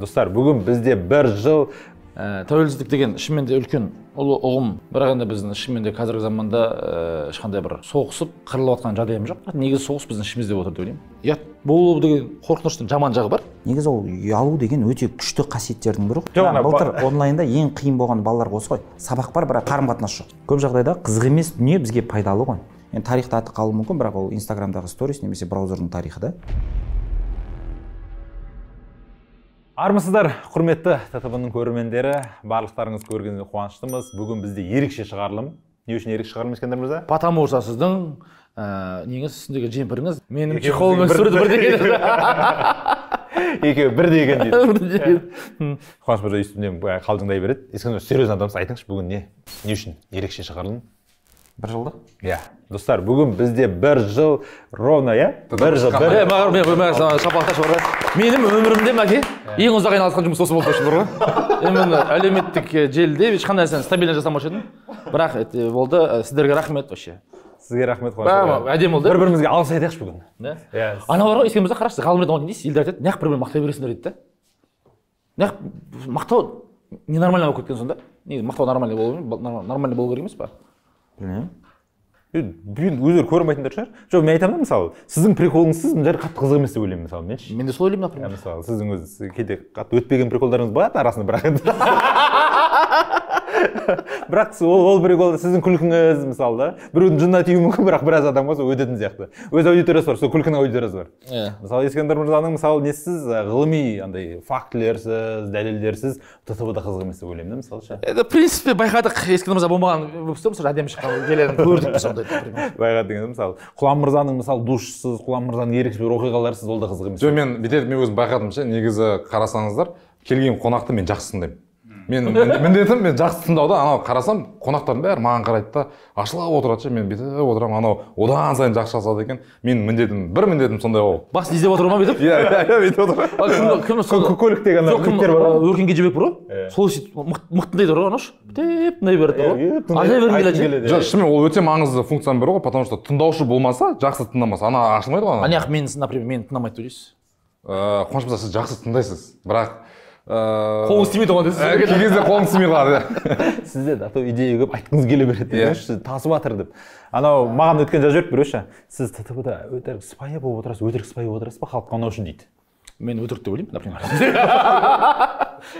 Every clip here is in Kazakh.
достар бүгін бізде бір жыл ә, тәуелсіздік деген шынымен де үлкен ұлы ұғым бірақ енді біздің шынымен де қазіргі заманда ә, ешқандай бір соғысып қырылып жатқан жағдайымыз жоқ негізі соғыс біздің ішімізде отыр деп ойлаймын ұят болу деген қорқыныштың жаман жағы бар негізі ол ұялу деген өте күшті қасиеттердің бірі жоқ былтыр онлайнда ең қиын болған балалар осы ғой сабақ бар бірақ қарым қатынас жоқ көп жағдайда қызық емес дүние бізге пайдалы ғой енді тарихта аты қалуы мүмкін бірақ ол инстаграмдағы сторис немесе браузердің тарихы да армысыздар құрметті ттв ның көрермендері барлықтарыңыз көргеніне қуаныштымыз бүгін бізде ерекше шығарылым не үшін ерекше шығарылым ескендір мырза потому что сіздің ә, неңіз үстіндегі жемпіріңіз менің чехолыммен түсірді бірдей екен екеуі бірдей екен дейді қуаныш мырза өйстіп қалжыңдай береді искендер серьезный адамсыз айтыңызшы бүгін не не үшін ерекше шығарылым бір жылдық иә yeah. достар бүгін бізде бір жыл ровно иә бір жыл менің өмірімде мәке ең ұзақ айналысқан жұмыс осы болды ғой мен әлеуметтік желіде ешқандай нәрсені стабильно жасамаушы едім бірақ болды сіздерге рахмет вообще сізге рахмет әдемі болды бір бірімізге алғыс айтайықшы бүгін иә анау бар ғой ескен мырза қарашы ғалым ретінде не елдер айтады неғып бір бірін мақтай бересіңдер дейді да неғып мақтау ненормально болып кеткен сонда негізі мақтау нормально болу нормально болу керек емес па білмеймін өздері көре шығар жоқ мен айтамын да мысалы сіздің приколыңыз мына қатты қызық емес деп ойлаймын мысалы мен мен де солай ойлаймын например мысалы сіздің өзі кейде қатты өтпеген приколдарыңыз болады арасында бірақ енді бірақ ол, ол біреу ол сіздің күлкіңіз мысалы да біреудің жынына тиюі мүмкін бірақ біраз адамға сол өтетін сияқты өз аудиториясы бар сол күлкінің аудиториясы бар иә мысалы ескендір мырзаның мысалы несісіз ғылыми андай фактілерсіз дәлелдерсіз ттв да қызық емес деп ойлаймын да мысалы ше енді в принципе байқадық ескендір мырза болмаған выпуска мысалы әдемі шыққан келерін көрдік байқадық енді мысалы құлан мырзаның мысалы душсыз құлан мырзаның ерекше бір оқиғаларсыз ол да қызық емес жоқ мен бүйтеді мен өзім байқадым ше негізі қарасаңыздар келген қонақты мен жақсы тыңдаймын мен міндетім мен жақсы тыңдауда анау қарасам қонақтардың бәрі маған қарайды да ашыла отырады ше мен бүйтіп отырамын анау одан сайын жақсы жасады екен менің міндетім бір міндетім сондай ол басын изеп отыр ма бүйтіп иә иә бүйтіп отыр көліктегі анау бар ғой өркен кенжебек бар ғой сол сөйтіп мықтындайды ғой анаушы бітеп тыңдай береді ғой айта бергім жоқ шынымен ол өте маңызды функцияның бірі ғой потому что тыңдаушы болмаса жақсы тыңдамаса ана ашылмайды ғой ана мен например мені тыңдамайды деп ойлайсыз ыыы қуаныш мырза сіз жақсы тыңдайсыз бірақ ыыы э, қолыңыз тимей тұрған дейсіз кей кезде қолыңыз тимей қалады сізде да то идея көп айтқыңыз келе береді иә. сізді тасып жатыр деп анау маған өткен жазып жіберді біреуші сіз ттб да өтірік сыпайы болып отырасыз өтірік сыпайы болып отырасыз ба халыққа ұнау үшін дейді мен өтірік деп ойлаймын например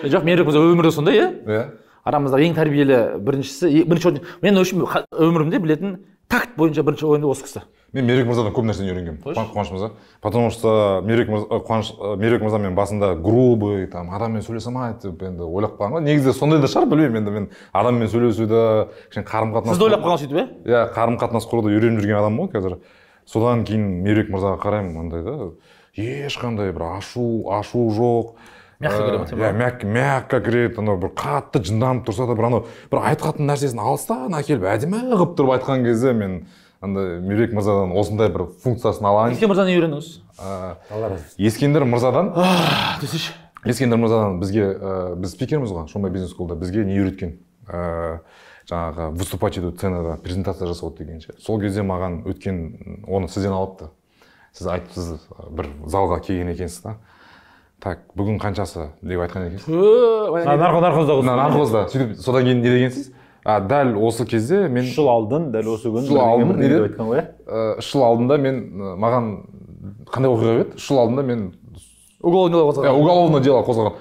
жоқ менікі өмірде сондай иә иә арамызда ең тәрбиелі біріншісі бірінші мен өмірімде білетін такт бойынша бірінші ойында осы кісі мен мерек мырзадан көп нәрсені үйренгенмін қуаныш мырза потому что мерек э, э, мырза қуаныш мерек мырза мен басында грубый там адаммен сөйлесе алмайды деп енді ойлап қалған ғой негізі сондай да шығар білмеймін енді мен адаммен сөйлесуді кішкене қарым қатынас сізді ойлап қалған сөйтіп иә иә қарым қатынас құруды үйреніп жүрген адаммын ғой қазір содан кейін мерек мырзаға қараймын андай да ешқандай бір ашу ашу жоқ мягко ғой тема иә мягко кіреді анау бір қатты жынданып тұрса да бір анау бір айтқатын нәрсесін алыстан әкеліп әдемі қылып тұрып айтқан кезде мен андай мейірбек мырзадан осындай бір функциясын алайын ескен не үйрендіңіз э, ескендір мырзадан десеші ескендір мырзадан бізге ә, біз спикерміз ғой шоумай бизнес скулда бізге не үйреткен ә, жаңағы выступать ету сценада презентация жасау деген сол кезде маған өткен оны сізден алыпты сіз айтыпсыз бір залға келген екенсіз да так бүгін қаншасы деп айтқан екенсіз нархозда нархозда сөйтіп содан кейін не дегенсіз а дәл осы кезде мен үш жыл алдын дәл осы күні үш жыл алдын деп айтқан ғой иә үш э, жыл алдында мен э, маған қандай оқиға еді үш жыл алдында мен уголовное дело қозғаған э, уголовное дело қозғаған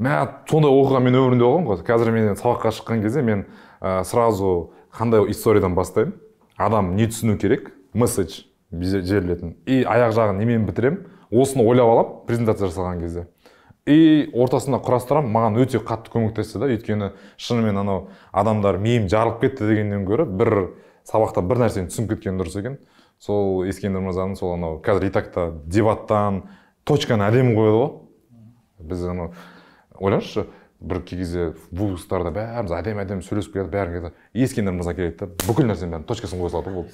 мә сондай оқиға мен өмірімде болған ғой қазір мен сабаққа шыққан кезде мен ә, сразу қандай историядан бастаймын адам не түсіну керек месседж жіберілетін и аяқ жағын немен бітіремін осыны ойлап аламын презентация жасаған кезде и ортасында құрастырам, маған өте қатты көмектесті да өйткені шынымен анау адамдар миым жарылып кетті дегеннен гөрі бір сабақта бір нәрсені түсініп кеткен дұрыс екен сол ескендір мырзаның сол анау қазір и так дебаттан точканы әдемі қояды ғой біз анау ойлаңызшы бір кей кезде вустарда бәріміз әдемі әдемі сөйлесіп келеді бәрі келеді ескендір мырза келеді да бүкіл нәрсенің бәрінің точкасын қоя салады ғой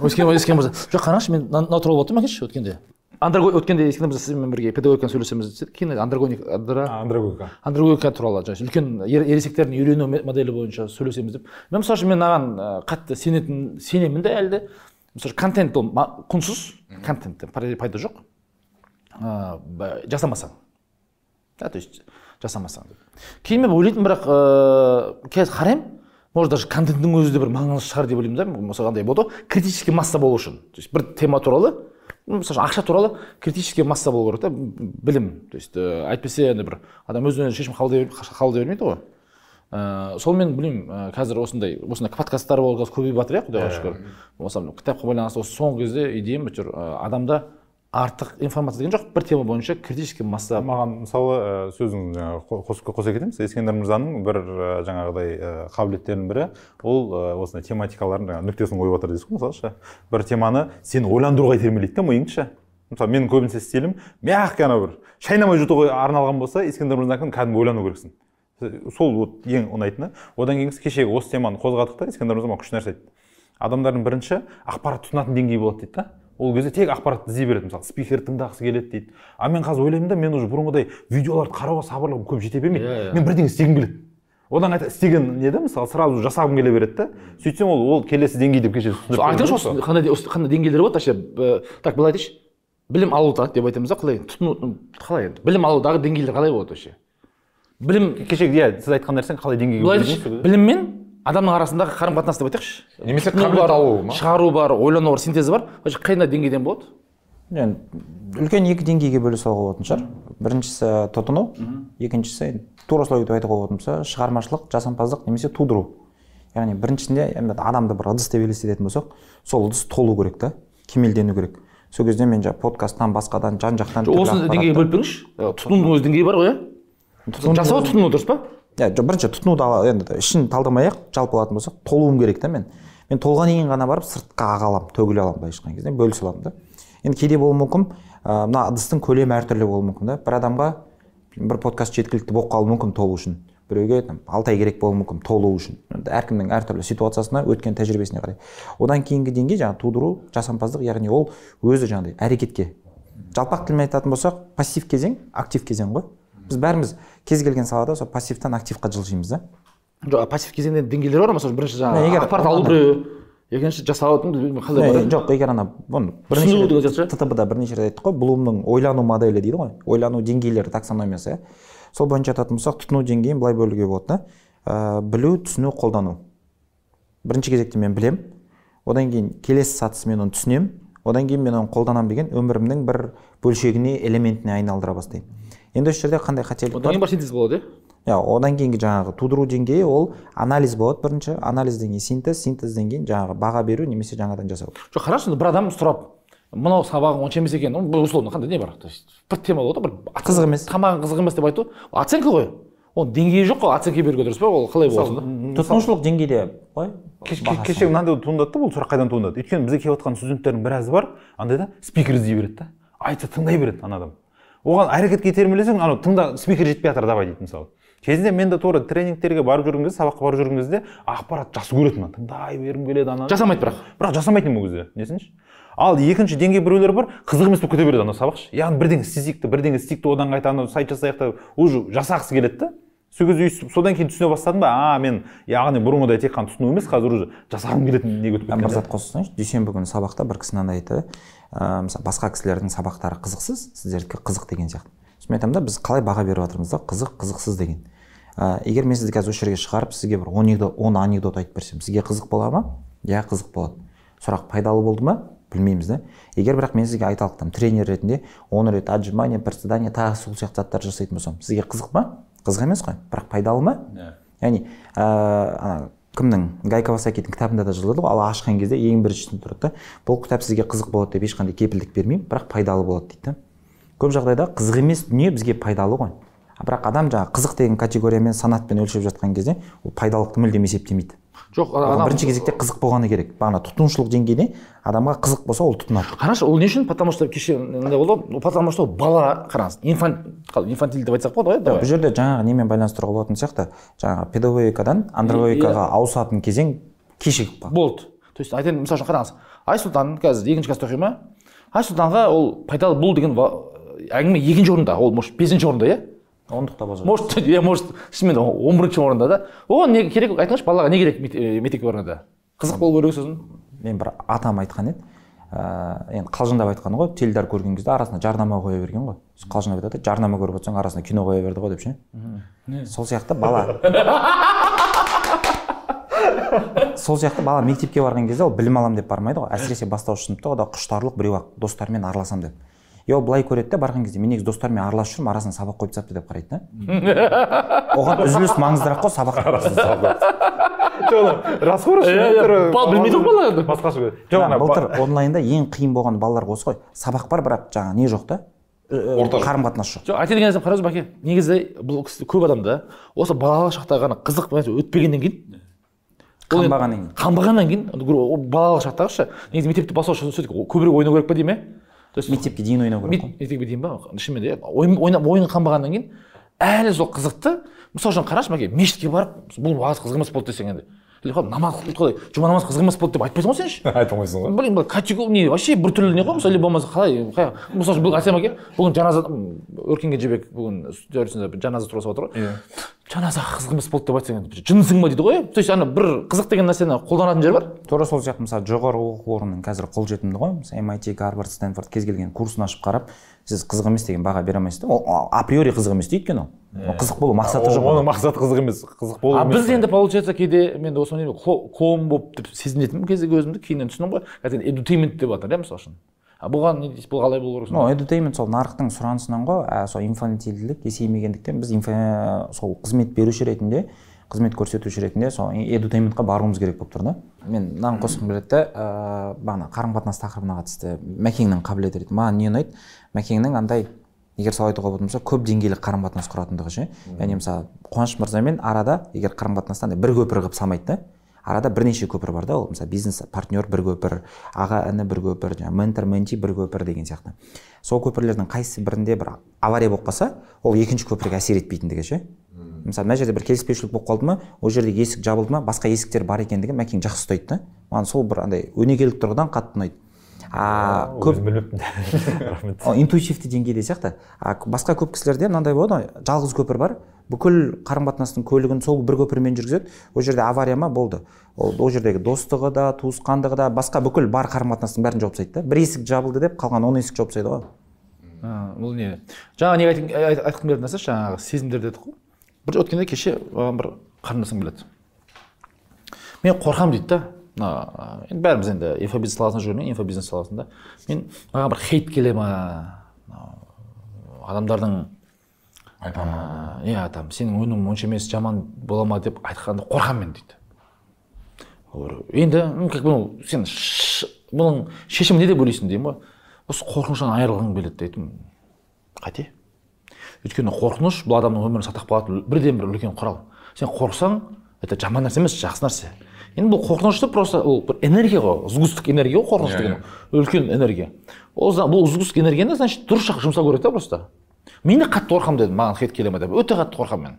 болды ескен мырза жоқ қараңызшы мен мынау туралы болып тұр ма өткенде андрогой өткенде ескенде біз сізбен бірге педагогиканы сөйлесеміз кейін андрогоник андрогогика андрогогика туралы жаңағы үлкен ересектердің үйрену моделі бойынша сөйлесеміз деп мен мысалы үшін мен аған қатты сенетін сенемін де әлі де мысалы контент ол құнсыз контенттен пайда жоқ жасамасаң да то есть жасамасаң кейін мен ойлайтынмын бірақ қазір қараймын может даже контенттің өзі де бір маңызды шығар деп ойлаймын да мысалы андай болады ғой критический масса болу үшін то есть бір тема туралы ну мысалы ақша туралы критический масса болу керек та білім то есть ә, әйтпесе енді бір адам өзінен шешім қабылдай бермейді ғой ыыы э, сонымен білмеймін э, қазір осындай осындай подкасттар қазір көбейіп жатыр иә құдайға иә. шүкір болса кітапқа байланысты осы соңғы кезде идеям әйтеуір адамда артық информация деген жоқ бір тема бойынша критический масса маған мысалы ә, э, жаңағы э, қоса кетеміз ескендір мырзаның бір э, жаңағыдай қабілеттерінің бірі ол осындай тематикалардың жаңағы нүктесін қойып отыр дейсіз ғой мысалы бір теманы сен ойландыруға итермелейді да миыңды ше мысалы менің көбінесе стилім мягкий анау бір шайнамай жұтуға арналған болса ескендір мырзанікін кәдімгі ойлану керексің сол вот ең ұнайтыны одан кейін кеше осы теманы қозғадық та ескендір мырза маған күшті нәрсе айтты адамдардың бірінші ақпарат тұтынатын деңгейі болады дейді да ол кезде тек ақпаратты іздей береді мысалы спикер тыңдағысы келеді дейді а мен қазір ойлаймын да мен уже бұрынғыдай видеоларды қарауға сабырлығым көп жете бермейді yeah, иә, yeah. Иә. мен бірдеңе істегім келеді одан қайта істеген не да мысалы сразу жасағым келе береді да сөйтсем ол ол келесі деңгей деп кеше айтыңызшы осы қандай осы қандай деңгейлер болады вообще так былай айтайыншы білім алуда деп айтамыз да қалай тұтыну қалай енді білім алудағы деңгейлер қалай болады вообще білім кешегі иә сіз айтқан нәрсені қалай деңгейге былай айтайықшы білім адамның арасындағы қарым қатынас деп айтайықшы немесе қабілет алу ма шығару бар ойлану бар синтезі бар вообще қай деңгейден болады енді үлкен екі деңгейге бөле салуға болатын шығар біріншісі тұтыну екіншісі тура солай деп айтуға болатын болса шығармашылық жасампаздық немесе тудыру яғни біріншісінде адамды бір ыдыс деп елестететін болсақ сол ыдыс толу керек та кемелдену керек сол кезде мен жаңағы подкасттан басқадан жан жақтан осы деңгейге бөліп беріңізші тұтынудың өз деңгейі бар ғой иә жасау тұтыну дұрыс па иә бірінші тұтынуды енді ішін талдамай ақ жалпы алатын болсақ толуым керек та мен мен толған кейін ғана барып сыртқа аға аламын төгіле аламын былайша айтқан кезде бөлісе аламын да енді кейде болуы мүмкін мына ыдыстың көлемі әртүрлі болуы мүмкін да бір адамға бір подкаст жеткілікті болып қалуы мүмкін толу үшін біреуге там алты ай керек болуы мүмкін толу үшін әркімнің әртүрлі ситуациясына өткен тәжірибесіне қарай одан кейінгі деңгей жаңағы тудыру жасампаздық яғни ол өзі жаңағыдай әрекетке жалпақ тілмен айтатын болсақ пассив кезең актив кезең ғой біз бәріміз кез келген салада сол пассивтан активқа жылжимыз да жоқ пассив кезеңде деңгейлер бар ма мысалы бірінші жаңағы ақпарат алу біреу екінші жасаудың қалай жоқ егер ана бұны деген сияқты ттб да бірнеше рет айттық қой блумның ойлану моделі дейді ғой ойлану деңгейлері таксономиясы иә сол бойынша айтатын болсақ тұтыну деңгейін былай бөлуге болады да ә, білу түсіну қолдану бірінші кезекте мен білемін одан кейін келесі сатысы мен оны түсінемін одан кейін мен оны қолданамын деген өмірімнің бір бөлшегіне элементіне айналдыра бастаймын енді осы жерде қандай қателік одан кейін бар синтез болады иә иә одан кейінгі жаңағы тудыру деңгейі ол анализ болады бірінші анализден кейін синтез синтезден кейін жаңағы баға беру немесе жаңадан жасау жоқ қарашы бір адам сұрап мынау сабағың онша емес екен бұл условно қандай не бар то есть бір тема болады бір қызық емес тамағың қызық емес деп айту оценка ғой оның деңгейі жоқ қой оценка беруге дұрыс па ол қалай болсын тұтынушылық деңгейде былай кеше мынандай туындады да бұл сұрақ қайдан туындады өйткені бізге келіп жатқан студенттердің біразы бар андай да спикер іздей береді да айтса тыңдай береді ана адам оған әрекетке итермелесең анау тыңда спикер жетпей жатыр давай дейді мысалы кезінде мен де тура тренингтерге барып жүрген кезде сабаққа барып жүрген кезде ақпарат жақсы көретінмін тыңдай бергім келеді ана жасамайды бірақ бірақ жасамайтын ол кезде несінші ал екінші деңгей біреулер бар қызық емес болып кете береді анау сабақ ше яғни бірдеңе істесейік те бірдеңе істейік те одан қайта анау сайт жасайық та уже жасағысы келеді да сол кезде өйстіп содан кейін түсіне бастадым да а мен яғни бұрынғыдай тек қана тұтыну емес қазір уже жасағым келетін неге өтіп кеткен бір зат қосып дүйсенбі күні сабақта бір кісі мынандай айтты ыыы мысалы басқа кісілердің сабақтары қызықсыз сіздердікі қызық деген сияқты сосын мен айтамын да біз қалай баға беріп жатырмыз да қызық қызықсыз деген егер мен сізді қазір осы жерге шығарып сізге бір он он анекдот айтып берсем сізге қызық бола ма иә қызық болады сұрақ пайдалы болды ма білмейміз да егер бірақ мен сізге айталық там тренер ретінде он рет отжимание приседание тағы сол сияқты заттар жасайтын болсам сізге қызық па қызық емес қой бірақ пайдалы ма иә. яғни ана кімнің гай кавасакидің кітабында да жазылады ғой алла ашқан кезде ең біріншісінде тұрады да бұл кітап сізге қызық болады деп ешқандай кепілдік бермеймін бірақ пайдалы болады дейді көп жағдайда қызық емес дүние бізге пайдалы ғой бірақ адам жаңағы қызық деген категориямен санатпен өлшеп жатқан кезде ол пайдалылықты мүлдем есептемейді жоқ адам бірінші кезекте қызық болғаны керек бағана тұтынушылық деңгейде адамға қызық болса ол тұтынады қарашы ол не үшін потому что кеше мындай болды ғой потому что бала қараңыз инфантиль деп айтсақ болады ғой давай бұл жерде жаңағы немен байланыстыруға болатын сияқты жаңағы педагогикадан андровогикаға ауысатын кезең кешігіп қалды болды то есть айтайын мысалы үшін қараңыз айсұлтан қазір екінші класста оқи ма айсұлтанға ол пайдалы бұл деген әңгіме екінші орында ол может бесінші орында иә ондық таба может иә может шынымен он бірінші орында да оған не керек айтыңызшы балаға не керек мектепке барғанда э, қызық болу керек сосын мен бір атам айтқан еді ыыы э, енді қалжыңдап айтқан ғой теледидар көрген кезде арасына жарнама қоя берген ғой қалжыңдап айтады жарнама көріп отырсаң арасына кино қоя берді ғой деп ше сол сияқты бала сол сияқты бала мектепке барған кезде ол білім аламын деп бармайды ғой әсіресе бастауыш сыныпта ода құштарлық біреу ақ достармен араласамын деп е ол былай көреді да барған кезде мен негізі достарыммен араласып жүрмін арасына сабақ қойып тастапты деп қарайды да оған үзіліс маңыздырақ қой сабақ рас қой білмейді ғой бала басқаша жоқ былтыр онлайнда ең қиын болған балаларға осы ғой сабақ бар бірақ жаңағы не жоқ та э, э, орта қарым қатынас жоқ жоқ айта деген нәрсем қараңыз бәке негізі бұл кісі көп адамда осы балалық шақта ғана қызық нәрсе өтпегеннен кейін қанбағаннан кейін қанбағаннан кейін балалық шақтағы ше негізі мектепті бастау үшін көбірек ойнау керек па деймін иә есть мектепке дейін ойнау керек қой мектепке дейін ба шынымен де ойын қанбағаннан кейін әлі сол қызықты мысалы үшін қарашы мәке мешітке барып бұл уағыз қызық емес болды десең енді қалып намаз қалай жұма намаз қызық емес болды деп айтпайсың ғой сенші айта алмайсың ғой блин бұл категор не вообще біртүрлі не ғой мысалы болмаса қалай мысалы үшін бүгін әсем әке бүгін жаназа өркенге жібек бүгін жаназа туралы сұрап отыр ғой иә жаназа қызық емес болды деп айтсаң енді жынысың ба дейді ғой то есть ана бір қызық деген нәрсені қолданатын жер бар тура сол сияқты мысалы жоғары оқу орнының қазір қолжетімді ғой мысалы мит гарвард стэнфорд кез келген курсын ашып қарап сіз қызық емес деген баға бере алмайсыз да ол априори қызық емес дейді өйткені ол қызық болу мақсаты жоқ оның мақсаты қызық емес қызық болу а біз енді получается кейде мен осы клоун болып деп сезінетінмін кезде өзімді кейіннен түсіндім ғой қазір эдутеймент деп жатыр иә мысалы үшін а бұған не дейсіз бұл қалай болу керек ну эдутеймент сол нарықтың сұранысынан ғой ә, сол инфантильділік есеймегендіктен біз сол қызмет беруші ретінде қызмет көрсетуші ретінде сол эдутейментқа баруымыз керек болып тұр да мен мынаны қосқым келеді да ыыы ә, бағана қарым қатынас тақырыбына қатысты мәкеңнің қабілеті ретінде маған не ұнайды мәкеңнің андай егер солай айтуға болатын болса көп деңгейлі қарым қатынас құратындығы ше яғни мысалы қуаныш мырзамен арада егер қарым қатынасты андай бір көпір қылып салмайды да арада бірнеше көпір бар да ол мысалы бизнес партнер бір көпір аға іні бір көпір жаңағы ментор менти бір көпір деген сияқты сол көпірлердің қайсы бірінде бір авария болып қалса ол екінші көпірге әсер етпейтіндігі ше мысалы мына жерде бір келіспеушілік болып қалды ма ол жерде есік жабылды ма басқа есіктер бар екендігін мәкең жақсы ұстайды да маған сол бір андай өнегелік тұрғыдан қатты ұнайды а көп білмеппін рахмет интуитивті деңгейде сияқты а басқа көп кісілерде мынандай болады ғой жалғыз көпір бар бүкіл қарым қатынастың көлігін сол бір көпірмен жүргізеді ол жерде авария ма болды ол ол жердегі достығы да туысқандығы да басқа бүкіл бар қарым қатынастың бәрін жауып тастайды да бір есік жабылды деп қалған он есік жауып тастайды ғой бұл не жаңа не айтқым келетін нәрсе жаңағы сезімдер дедік қой бір өткенде кеше маған бір қарындасым келеді мен қорқамын дейді да мына енді бәріміз енді инфобизнес саласында жүрген инфобизнес саласында мен маған бір хейт келе ма адамдардың иә там сенің өнімің онша емес жаман бола ма деп айтқанда қорқамын мен дейді енді как бы сен бұның шешімін не деп ойлайсың деймін ғой осы қорқыныштан айырылғың келеді дейтін қате өйткені қорқыныш бұл адамның өмірін сақтап қалатын бірден бір үлкен құрал сен қорықсаң это жаман нәрсе емес жақсы нәрсе енді бұл қорқынышты просто ол бір энергия ғой сгусток энергия ғой қорқыныш иә, деген иә. үлкен энергия ол бұл сгусток энергияны значит дұрыс жаққа жұмсау керек та просто мен де қатты қорқамын дедім маған хет келе ма деп өте қатты қорқамын мен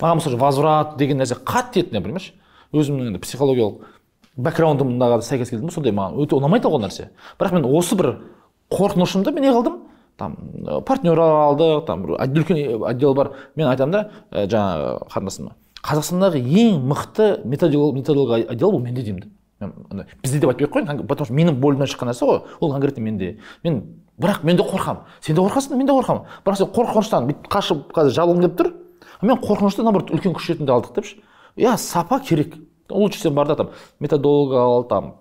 маған мысалы возврат деген нәрсе қатты еді білмеші өзімнің енді психологиялық бэкграундымға сәйкес келдім сондай маған өте ұнамайды ол нәрсе бірақ мен осы бір қорқынышымды мен не қылдым там партнер алдық там үлкен э, отдел бар мен айтамын да э, жаңағы э, қарындасыма қазақстандағы ең мықты методолог, методолог отдел бұл менде деймін да бізде деп айтпай ақ қояйын потому что менің бойымнан шыққан нәрсе ғой ол конкретно менде мен бірақ мен де қорқамын сен де қорқасың мен де қорқамын бірақ сен қорқыныштан бүйтіп қашып қазір жабылғым келіп тұр мен қорқынышты наоборот үлкен күш ретінде алдық депші иә сапа керек лучше сен бар да там методолог ал там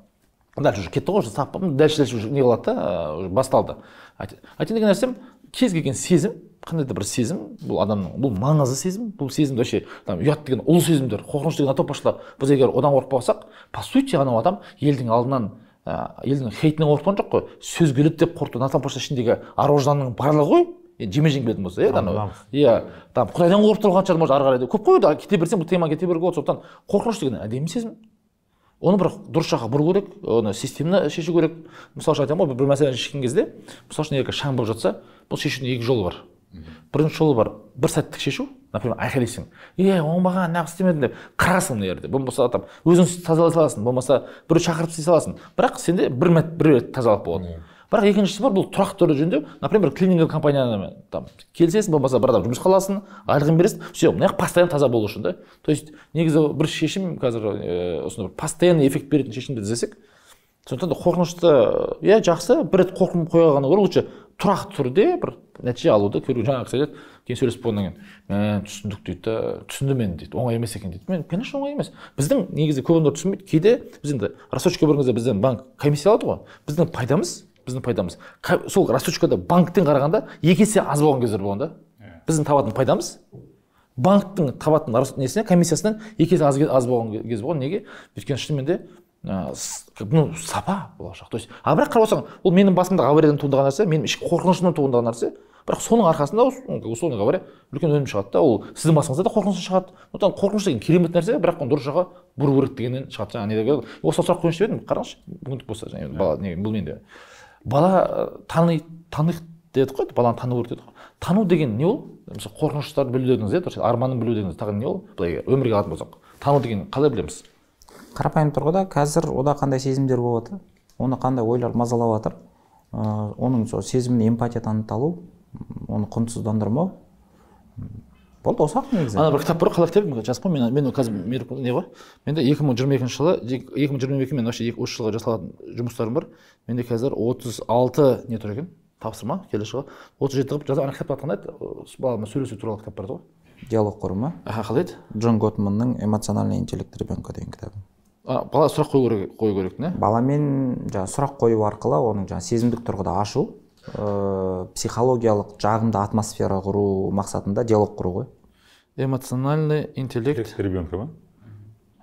дальше уже кетті ғой уже сапа дальше дальше уже не қылады да уже басталды айтайын деген нәрсем кез келген сезім қандай да бір сезім бұл адамның бұл маңызды сезім бұл сезім вообще там ұят деген ұлы сезімдер қорқыныш деген отопашылар біз егер одан қорықпасақ по сути анау адам елдің алдынан ә, елдің хейтінен қорыққан жоқ қой сөз келеді деп қорықты натопаша ішіндегі ар ожданның барлығы ғой енді жеме жең келетін болса иә анау иә там құдайдан қорқып тұрған шығар может ары қарай көп қой кете берсең бұл тема кете беруге болады сондықтан қорқыныш деген әдемі сезім оны бірақ дұрыс жаққа бұру керек оны системно шешу керек мысалы үшін айтамын ғой бір мәселені шешкен кезде мысалы үшін егер шаң болып жатса бұл шешудің екі жолы бар бірінші жолы бар бір сәттік шешу например айқайлайсың е оңбаған неғып істемедің деп қырасың мына жерде болмаса там өзің тазалай саласың болмаса біреу шақырып істей саласың бірақ сенде бір мәт бір рет тазалық болады бірақ екіншісі бар бұл тұрақты түрде жөндеу например клининг компаниямен там келісесің болмаса бір адам жұмысқа аласың айлығын бересің все мына жақ постоянно таза болу үшін да то есть негізі бір шешім қазір э, осындай бір постоянный эффект беретін шешімдерді іздесек сондықтан да қорқынышты э, иә жақсы бір рет қорқынып қоя қойғаннан гөрі лучше тұрақты түрде бір нәтиже алуды көру жаңағы айтады кейін сөйлесіп болғаннан кейін түсіндік дейді да түсіндім енді дейді оңай емес екен дейді мен конечно оңай емес біздің негізі көп адамдар түсінбейді кейде біз енді рассрочка көрген кезде бізден банк комиссия алады ғой біздің пайдамыз біздің пайдамыз сол рассрочкада банктен қарағанда екі есе аз болған кездер болған да иә. біздің табатын пайдамыз банктің табатын несіне комиссиясынан екі есе аз, аз болған кез болған неге өйткені шынымен де ну сапа болашақ то есть а бірақ қарап отырсаң ол менің басымдағы авариядан туындаған нәрсе менің ішкі қорқынышымнан туындаған нәрсе бірақ соның арқасында условно говоря үлкен өнім шығады да ол сіздің басыңызда да қорқыныш шығады сондықтан қорқыныш деген керемет нәрсе бірақ оны дұрыс жаққа бұру керек дегеннен шығады жаңағы неде сұрақ қояйыншы деп едім қараңызшы мүмкіндік болса жаңа бала не бұл менде бала э, таны таних дедік қой баланы тану керек дедік қой тану деген не ол мысалы қорқыныштарды білу дедіңіз иә арманын білу дедіңіз тағы не ол былай өмірге алатын болсақ тану деген қалай білеміз қарапайым тұрғыда қазір ода қандай сезімдер болып жатыр оны қандай ойлар мазалап жатыр ә, оның сол сезіміне эмпатия таныта алу оны құнсыздандырмау болды осы ақ негізі ана бір кітап бар ғой қалай кітап жазып қой мен мен қазір не ғой менде екі мың жиырма екінші жылы екі мың жиырма екі мен вообще осы жылға жасалатын жұмыстарым бар менде қазір отыз алты не тұр екен тапсырма келесі жылы отыз жеті қылып жазамын ана кітапты аты баламен сөйлесу туралы кітап бар ғой диалог құрымы аха қалай еді джон готманның эмоциональный интеллект ребенка деген кітабы бала сұрақ қою керек қою керек не баламен жаңағы сұрақ қою арқылы оның жаңағы сезімдік тұрғыда ашу ә, психологиялық жағымды атмосфера құру мақсатында диалог құру ғой эмоциональный интеллект ребенка ма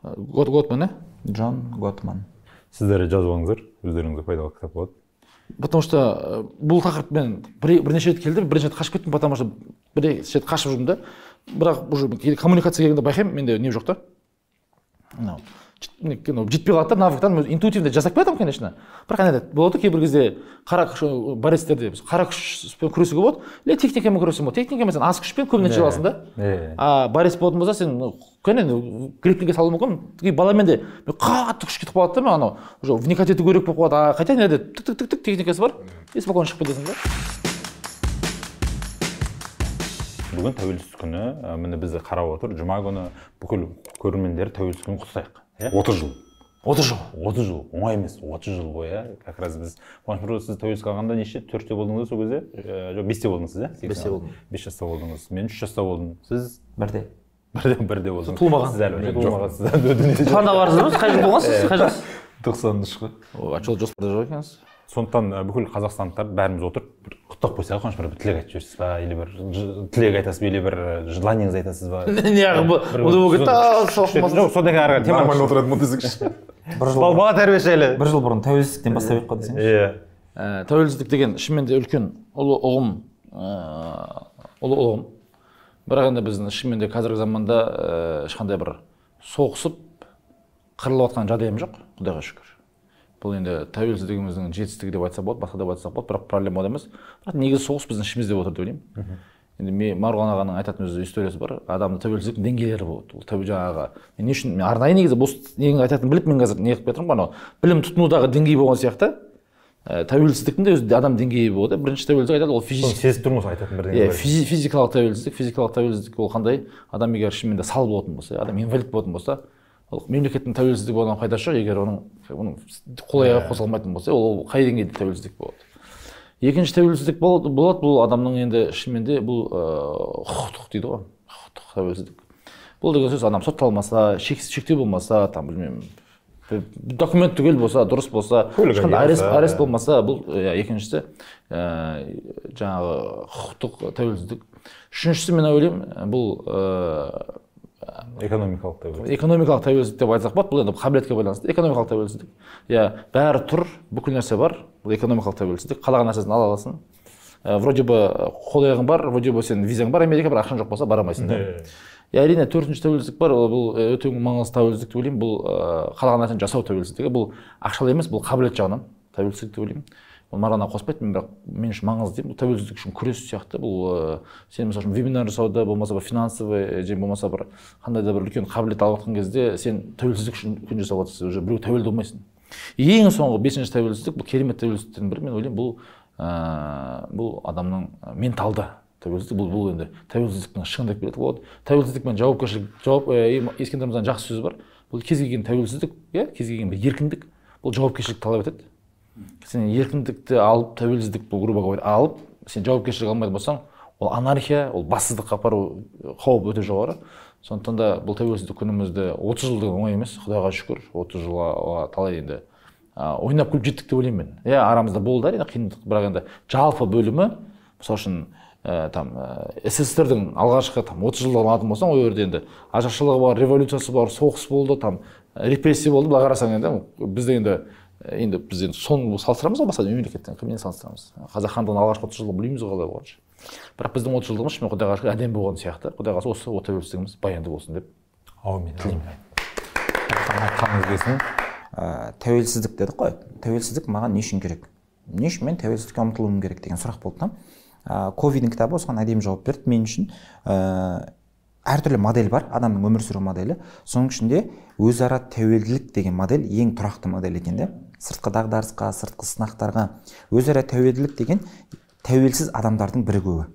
э, год готман иә джон готман сіздер жазып алыңыздар өздеріңізге пайдалы кітап болады потому что э, бұл тақырып мен бірнеше рет келдім бірінші рет қашып кеттім потому что бірнеше рет қашып жүрмін да бірақ уже коммуникация келгенде байқаймын менде не жоқ та мынау жетпей қалады да навыктан интуитивно жасап келе жатамын конечно бірақ андай болады ғой кейбір кезде қара күш борецтерде қара күшпен күресуге болады или техникамен күресуге болады техникамен сен аз күшпен көп нәтиже аласың да а борец болатын болса сен енді греплинге салуы мүмкін и баламен де қатты күш кетіп қалады да мен анау уже вникать ету керек болып қалады а хотя неде тік тік тік тік техникасы бар и спокойно шығып кетесің да бүгін тәуелсіздік күні міне бізді қарап отыр жұма күні бүкіл көрермендерді тәуелсіздік күнімен құттықтайық отыз жыл отыз жыл отыз жыл оңай емес отыз жыл бойы иә как раз біз қуаныш мырза сіз тәуелсіздік алғанда неше төртте болдыңыз сол кезде жоқ бесте болдыңыз сіз иә бесте болдым бес жаста болдыңыз мен үш жаста болдым сіз бірде бірде бірде болдыңыз туылмаған сіз әлі туылмағансыз қандай барсыз қай жылы болғансыз қай тоқсан үш қой жоқ жоспарда жоқ екенсіз сондықтан э, бүкіл қазақстандықтар бәріміз отырып бір құттықтап қойсақ қуанышбай бір тілек айтып жіберсіз ба или бір тілек айтасыз ба или бір э, желаниеңізді айтасыз ба э, жоқ кейін қарай нормально отыратын болды десеңізші бір жыл бала тәрбиесі жайлы бір жыл бұрын тәуелсіздіктен бастап едік қой десеңізші иә тәуелсіздік деген шынымен де үлкен ұлы ұғым ұлы ұғым бірақ енді біздің шынымен де қазіргі заманда ешқандай бір соғысып қырылып жатқан жағдайым жоқ құдайға шүкір бұл енді тәуелсіздігіміздің жетістігі деп айтса болады басқа деп айтсақ болады бірақ проблема ода емес бірақ негізі соғыс біздің ішімізде отыр деп ойлаймын енді мен марғұлан ағаның айтатын өзі историясы бар адамның тәуелсіздіктің деңгейлері болады ол тәу жаңағы мен не үшін мен арнайы негізі бос нені айтатынын біліп мен қазір не қылып жатырмын ғой анау білім тұтынудағы деңгей болған сияқты ә, тәуелсіздіктің де өзі адам деңгейі болады бірінші тәуелсіздік айтады ол физик сезіп тұрмын ғой айтатын бірдеңе иә физикалық тәуелсіздік физикалық тәуелсіздік ол қандай адам егер шынымен де сал болатын болса адам инвалид болатын болса ол мемлекеттің тәуелсіздігі одан пайдасы жоқ егер оның оның қол аяғы ә. қозғалмайтын болса ол қай деңгейде тәуелсіздік болады екінші тәуелсіздік болады бұл адамның енді шынымен де бұл ыыы ә, құқықтық дейді ғой құқықтық тәуелсіздік бұл деген сөз адам сотталмаса шектеу болмаса там білмеймін документ түгел болса дұрыс болса арест арест ә. болмаса бұл иә екіншісі жаңағы құқықтық тәуелсіздік үшіншісі мен ойлаймын бұл экономикалық тәуелсіздік экономикалық тәуелсіздік деп айтсақ болады бұл енді қабілетке байланысты экономикалық тәуелсіздік иә бәрі тұр бүкіл нәрсе бар бұл экономикалық тәуелсіздік қалаған нәрсесін ала аласың вроде бы қол аяғың бар вроде бы сенің визаң бар америка бірақ ақшаң жоқ болса бара алмайсың да и әрине төртінші тәуелсіздік бар бұл өте маңызды тәуелсіздік деп ойлаймын бұл қалаған нәрсені жасау тәуелсіздігі бұл ақшалай емес бұл қабілет жағынан тәуелсіздік деп ойлаймын қоспайды мен бірақ мен үшін маңызды деймін бұл тәуелсіздік үшін күрес сияқты бұл ә, сен мысалы үшін вебинар жасауда болмаса бір финансовый э, же болмаса бір қандай да бір үлкен қабілет алып жатқан кезде сен тәуелсіздік үшін күн жасап жатрсың уже біреуге тәуелді болмайсың ең соңғы бесінші тәуелсіздік бұл керемет тәуелсіздіктердің бірі мен ойлаймын бұл ә, бұл адамның менталды тәуелсіздік бұл бұл енді тәуелсіздіктің шыңы деп келеді болады тәуелсіздік пен жауапкершілік жауап ә, жақсы сөзі бар бұл кез келген тәуелсіздік иә кез келген бір еркіндік бұл жауапкершілік талап етеді сен еркіндікті алып тәуелсіздік бұл грубо говоря алып сен жауапкершілік алмайтын болсаң ол анархия ол бассыздыққа апару қаупі өте жоғары сондықтан да бұл тәуелсіздік күнімізді отыз деген оңай емес құдайға шүкір отыз жылға талай енді ойнап күліп жеттік деп ойлаймын мен иә арамызда болды әрине қиындық бірақ енді жалпы бөлімі мысалы үшін ә, там ә, э, ссср-дің алғашқы там отыз жылдығын алатын болсаң ол жерде енді ашаршылығы бар революциясы бар соғыс болды там репрессия болды былай қарасаң енді бізде енді енді э, біз енді соны салыстырамыз ғой басқа мемлекетпен кіммен салыстырамыз қазақ хандығының алғашқы отыз жылдығы білмейміз ғой қалай болғанын бірақ біздің отыз жылдығымыз шынымен құдайға шүкір әдемі болған сияқты құдай қаласа осы орта бөлістігіміз баянды болсын деп әумин тілеймін айтқаныңыз келсін ә, тәуелсіздік дедік қой тәуелсіздік маған не үшін керек не үшін мен тәуелсіздікке ұмтылуым керек деген сұрақ болды да ә, ковидің кітабы осыған әдемі жауап берді мен үшін ә, әртүрлі модель бар адамның өмір сүру моделі соның ішінде өзара тәуелділік деген модель ең тұрақты модель екен де сыртқы дағдарысқа сыртқы сынақтарға өзара тәуелділік деген тәуелсіз адамдардың бірігуі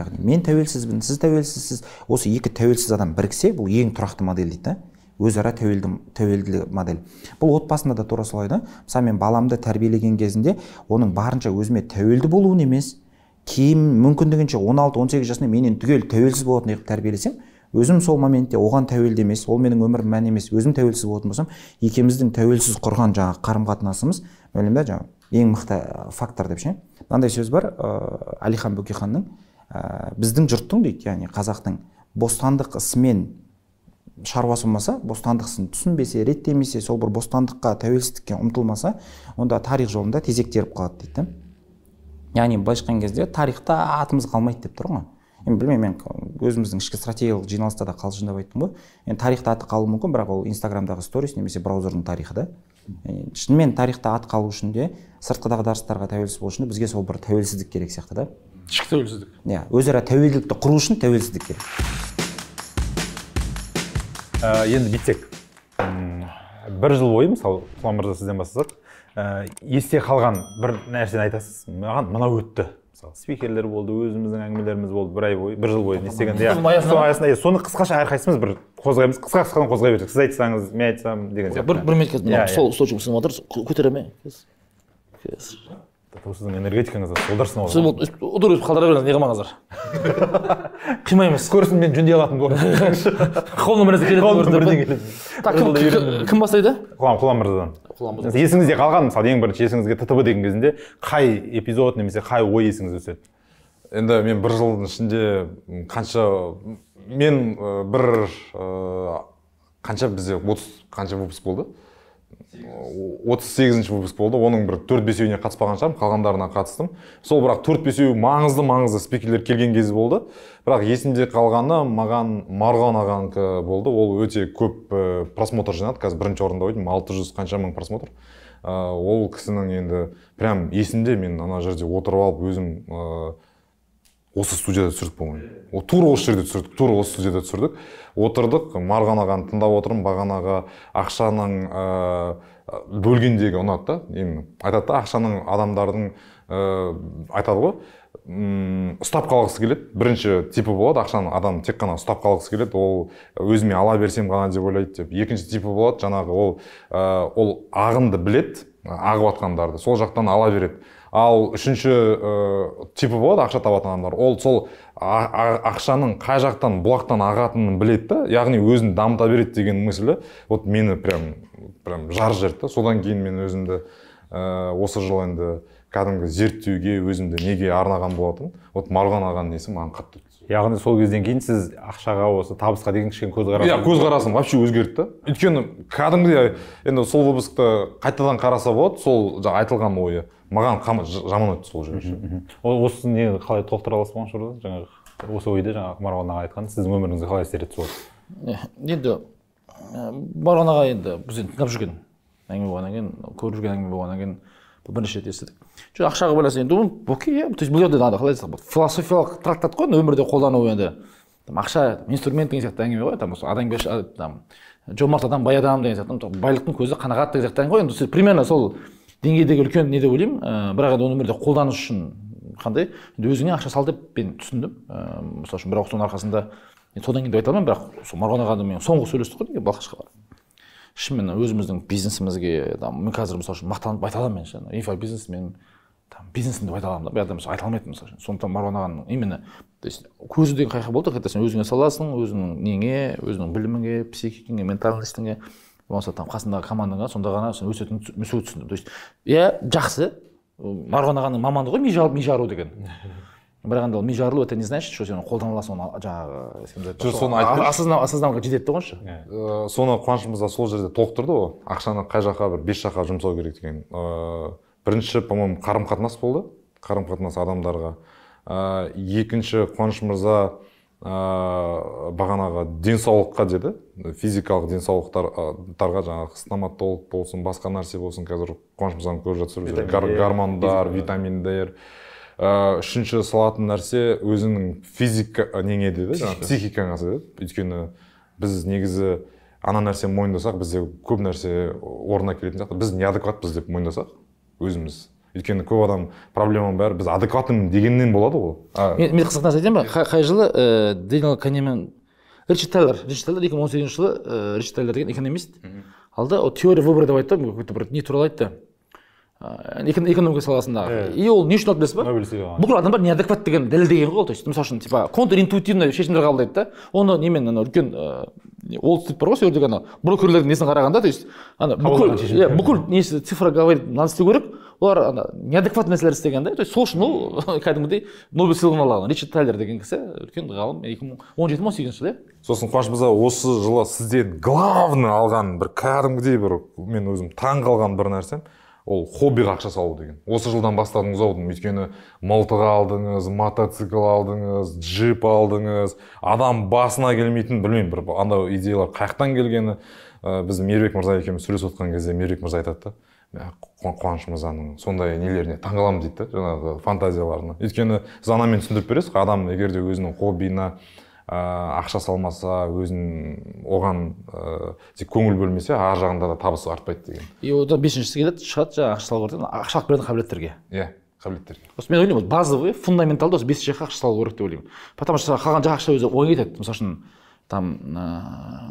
яғни мен тәуелсізбін сіз тәуелсізсіз осы екі тәуелсіз адам біріксе бұл ең тұрақты модель дейді да өзара тәуелді, тәуелділік модель бұл отбасында да тура солай да мысалы мен баламды тәрбиелеген кезінде оның барынша өзіме тәуелді болуын емес кейін мүмкіндігінше 16-18 жасында менен түгел тәуелсіз болатындай қылып тәрбиелесем өзім сол моментте оған тәуелді емес ол менің өмірім мәні емес өзім тәуелсіз болатын болсам екеуміздің тәуелсіз құрған жаңағы қарым қатынасымыз мәлім да жаңағы ең мықты фактор деп ше мынандай сөз бар ыыы әлихан бөкейханның ә, біздің жұрттың дейді яғни қазақтың бостандық ісімен шаруасы болмаса бостандық ісін түсінбесе реттемесе сол бір бостандыққа тәуелсіздікке ұмтылмаса онда тарих жолында тезек теріп қалады дейді яғни былайша айтқан кезде тарихта атымыз қалмайды деп тұр ғой енді білмеймін мен өзіміздің ішкі стратегиялық жиналыста да қалжыңдап айттым ғой енді тарихта аты қалуы мүмкін бірақ ол инстаграмдағы сторис немесе браузердің тарихы да шынымен тарихта ат қалу үшін де сыртқы дағдарыстарға тәуелсіз болу үшін де бізге сол бір тәуелсіздік керек сияқты да ішкі тәуелсіздік иә өзара тәуелділікті құру үшін тәуелсіздік керек ә, енді бүйтсек бір жыл бойы мысалы құлан мырза сізден бастасақ ә, есте қалған бір нәрсені айтасыз маған мынау өтті мысалы спикерлер болды өзіміздің әңгімелеріміз болды бір ай бойы бір жыл бойы не істеген иә, соны қысқаша әрқайсымыз бір қозғаймыз қысқа қысқаны қозғай берсек сіз айтсаңыз мен айтсам деген сияқты бір бір иә, иә. сол сол жұмысым жатыр көтере ме тіпті сіздің энергетикаңызды солдарсың ғой сіз вот өйтіп қалдыра беріңіз не қылмаңыздар қимаймыз көрсін мен жөндей алатын болыңыз қолымнан бірнәрсе келетін так кім бастайды құлан құлан мырзадан есіңізде қалған мысалы ең бірінші есіңізге ттб деген кезінде қай эпизод немесе қай ой есіңізге түседі енді мен бір жылдың ішінде қанша мен бір қанша бізде отыз қанша выпуск болды отыз сегізінші выпуск болды оның бір төрт бесеуіне қатыспаған шығармын қалғандарына қатыстым сол бірақ төрт бесеуі маңызды маңызды спикерлер келген кез болды бірақ есімде қалғаны маған марғұлан ағанікі болды ол өте көп э, просмотр жинады қазір бірінші орында ойдым алты жүз қанша мың просмотр э, ол кісінің енді прям есімде мен ана жерде отырып алып өзім э, осы студияда түсірдік по моему тура осы жерде түсірдік тура осы студияда түсірдік отырдық марған ағаны тыңдап отырмын бағанағы ақшаның ә, бөлгендегі ұнады да енді айтады да ақшаның адамдардың ә, айтады ғой м ұстап қалғысы келеді бірінші типі болады ақшаны адам тек қана ұстап қалғысы келеді ол өзіме ала берсем ғана деп ойлайды деп екінші типі болады жаңағы ол ә, ол ағынды білет ағып жатқандарды сол жақтан ала береді ал үшінші ә, типі болады ақша табатын адамдар ол сол ақшаның қай жақтан бұлақтан ағатынын біледі да яғни өзін дамыта береді деген мысль вот мені прям прям жарып жіберді содан кейін мен өзімді ә, осы жылы енді кәдімгі зерттеуге өзімді неге арнаған болатын вот марғұлан ағаның несі маған қатты яғни сол кезден кейін сіз ақшаға осы табысқа деген кішкене көзқарас иә көзқарасым вообще өзгерді да өйткені кәдімгідей енді сол выпускты қайтадан қараса болады сол жаңағы айтылған ойы маған жаман өтті сол жүргізуші осы не қалай толықтыра аласыз ба жаңағы осы ойды жаңағы марғұлан аға айтқан сіздің өміріңізге қалай әсер етті сол енді марғұлан аға енді біз енді тыңдап жүрген әңгіме болғаннан кейін көріп жүрген әңгіме болғаннан кейін бұл бірінші рет естідік жоқ ақшаға байланысты енді окей иә то есть бұл жерде жаңағыдай қалай айтсақ философиялық трактат қой енді өмірде қолдану енді там ақша инструмент деген сияқты әңгіме ғой там осы адамгершілік там жомарт адам бай адам деген сияқты байлықтың көзі қанағат деген сияқты әңгіме ғой енді примерно сол деңгейдегі үлкен не деп ойлаймын ә, бірақ енді оны өмірде қолданыс үшін қандай өзіңе ақша сал деп мен түсіндім ә, мысалы үшін бірақ соның арқасында содан кейін деп айта алмаймын бірақ сол марғұлан ағамен мен соңғы сөйлестік қой балқашқа барып шынымен өзіміздің бизнесімізге там мен қазір мысалы үшін мақтанып айта аламын мен инфобизнес мен там бизнесім деп айта аламын да бұл адам айта алмайтын мысалы үшін сондықтан марғұлан ағаның именно то есть көзі деген қайқа болды когда сен өзіңе саласың өзіңнің неңе өзіңнің біліміңе психикаңе ментальностіңе болмаса там қасындағы командаңа сонда ғана сен өсетін өсуі түсіндім то есть иә жақсы марғұлан ағаның мамандығы ғой ми жару деген бірақ енді ол ми жарылу это не значит что сен қолдана аласың оны жаңағы жоқ соны осознанға жетеді ғой ше э, соны қуанышымызда сол жерде толықтырды ғой ақшаны қай жаққа бір бес жаққа жұмсау керек деген э, бірінші по моему қарым қатынас болды қарым қатынас адамдарға э, екінші қуаныш мырза ә, бағанағы денсаулыққа деді физикалық денсаулықтарға жаңағы стоматолог болсын басқа нәрсе болсын қазір қуаныш мырзаның көріп жатырсыз Гар, Гар, гормондар витаминдер ә, үшінші салатын нәрсе өзіңнің физика неңе деді жаңағы психикаңа деді өйткені біз негізі ана нәрсені мойындасақ бізде көп нәрсе орнына келетін сияқты біз неадекватпыз деп мойындасақ өзіміз өйткені көп адам проблеманың бәрі біз адекватнымын дегеннен болады ғой мен, қызық нәрсе айтайын ба қай, жылы э, дэниел канемен ричард тайлер ричард екі мың он сегізінші жылы ә, ричард тайлер деген экономист алды ол теория выбора деп айтты бір не туралы айтты экономика саласындағы э, и ол не үшін алды білесіз ба нобель сыйлығы бүкіл адамдар неадекват деген дәлелдеген ғой ол то есть мысалы үшін типа контринтуитивно шешімдер қабылдайды да оны немен анау үлкен ол стрит бар ғой сол жердегі анау брокерлердің несін қарағанда то есть ана бүкіл иә, бүкіл несі цифра говорит мынаны істеу керек олар ана неадекватный нәрселер істеген да то есть сол үшін ол кәдімгідей нобель сыйлығын алған ричард тайлер деген кісі үлкен ғалым екі мың он жеті он сегізінші жылы иә сосын қуаныш мырза осы жылы сізден главный алған бір кәдімгідей бір мен өзім таң қалған бір нәрсем ол хоббиға ақша салу деген осы жылдан бастадыңыз ау деймін өйткені мылтық алдыңыз мотоцикл алдыңыз джип алдыңыз адам басына келмейтін білмеймін бір андай идеялар қай келгені ә, біз мейірбек мырза екеуміз сөйлесіп отқан кезде мейірбек мырза айтады да Ә, қуаныш сондай нелеріне таңғаламын дейді да жаңағы фантазияларына өйткені занамен түсіндіріп бересіз ғой адам егер де өзінің хоббиына ә, ақша салмаса өзін оған ә, тек көңіл бөлмесе ар жағында да табысы артпайды деген и одан бесіншісі келеді шығады жаңағы ақша салу керек алып беретін қабілеттерге иә қабілеттерге осы мен ойлаймын базовый фундаменталды осы бес жаққа ақша салу керек деп ойлаймын потому что қалған жақ ақша өзі ойға кетеді мысалы үшін там ыыы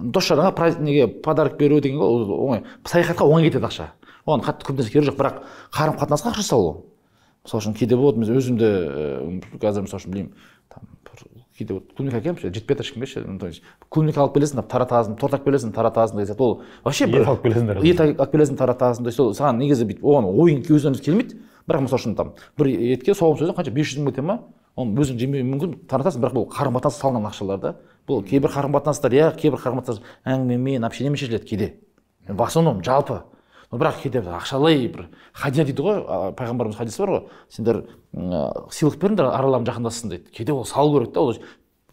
э, дос жаранға неге подарок беру деген ол оңай саяхатқа оңай кетеді ақша оған қатты көп нәрсе керек жоқ бірақ қарым қатынасқа ақша салу мысалы үшін кейде болады мен өзімді э, қазір мысалы үшін білмеймін там бір кейде вот клубник әкелемін ше жетпей жатыр ешкімге ше то есть клубник алып келесің таратасың торт алып келесің таратасың деген сияқты ол вообще ет алып келесіңдер ет алып келесің таратасың то есть ол саған негізі бүйтіп оған ойың өзінен келмейді бірақ мысалы үшін там бір етке соғым сөзі қанша бес жүз мың кете ма оны өзің жемеуің мүмкін таратасың бірақ бұл қарым қатынас салынған ақшалар да бұл кейбір қарым қатынастар иә кейбір қарым қатынас әңгімемен общениемен шешіледі кейде в основном жалпы но бірақ кейде ақшалай бір хадия дейді ғой пайғамбарымыз хадисі бар ғой сендер сыйлық беріңдер араларың жақындассын дейді кейде ол салу керек та ол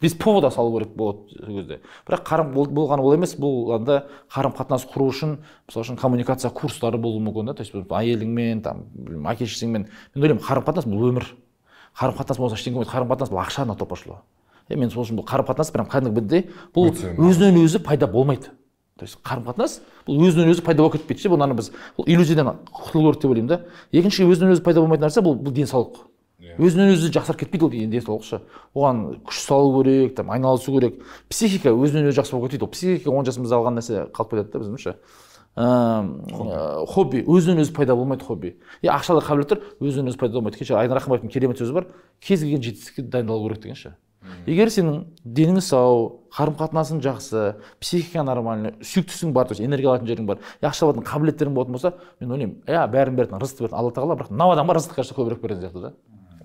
без повода салу керек болады сол кезде бірақ қарым болған ол емес бұл анда қарым қатынас құру үшін мысалы үшін коммуникация курстары болуы мүмкін да то есть әйеліңмен там әке шешеңмен мен ойлаймын қарым қатынас бұл өмір қарым қатынас болмаса ештеңе болмайды қарым қатынас бұл ақша ақшаны пошло иә мен сол үшін бұл қарым қатынас прям кәдімгідей бұл өзінен өзі пайда болмайды то есть қарым қатынас бұл өзінен өзі пайда болып кетпейді ше бұны біз бұл иллюзиядан құтылу керек деп ойлаймын да екінші өзінен өзі пайда болмайтын нәрсе бұл, бұл денсаулық иә. өзінен өзі жақсарып кетпейді ол денсаулық ше оған күш салу керек там айналысу керек психика өзінен өзі жақсы болып кетпейді ол психика он жасымызда алған нәрсе қалып кетеді да біздің ше э, хобби өзінен өзі пайда болмайды хобби и ақшалы қабілеттер өзінен өзі пайда болмайды кеше айнар рахымбаевтың керемет сөзі бар кез келген жетістікке дайындалу керек деген ше егер сенің денің сау қарым қатынасың жақсы психика нормальный сүйіктісің бар то есть энергия алатын жерің бар жақсы алатын қабілеттерің болатын болса мен ойлаймын иә бәрін берді рызық берді алла тағала бірақ мынау адамға рызық конечно көбірек беретін сияқты да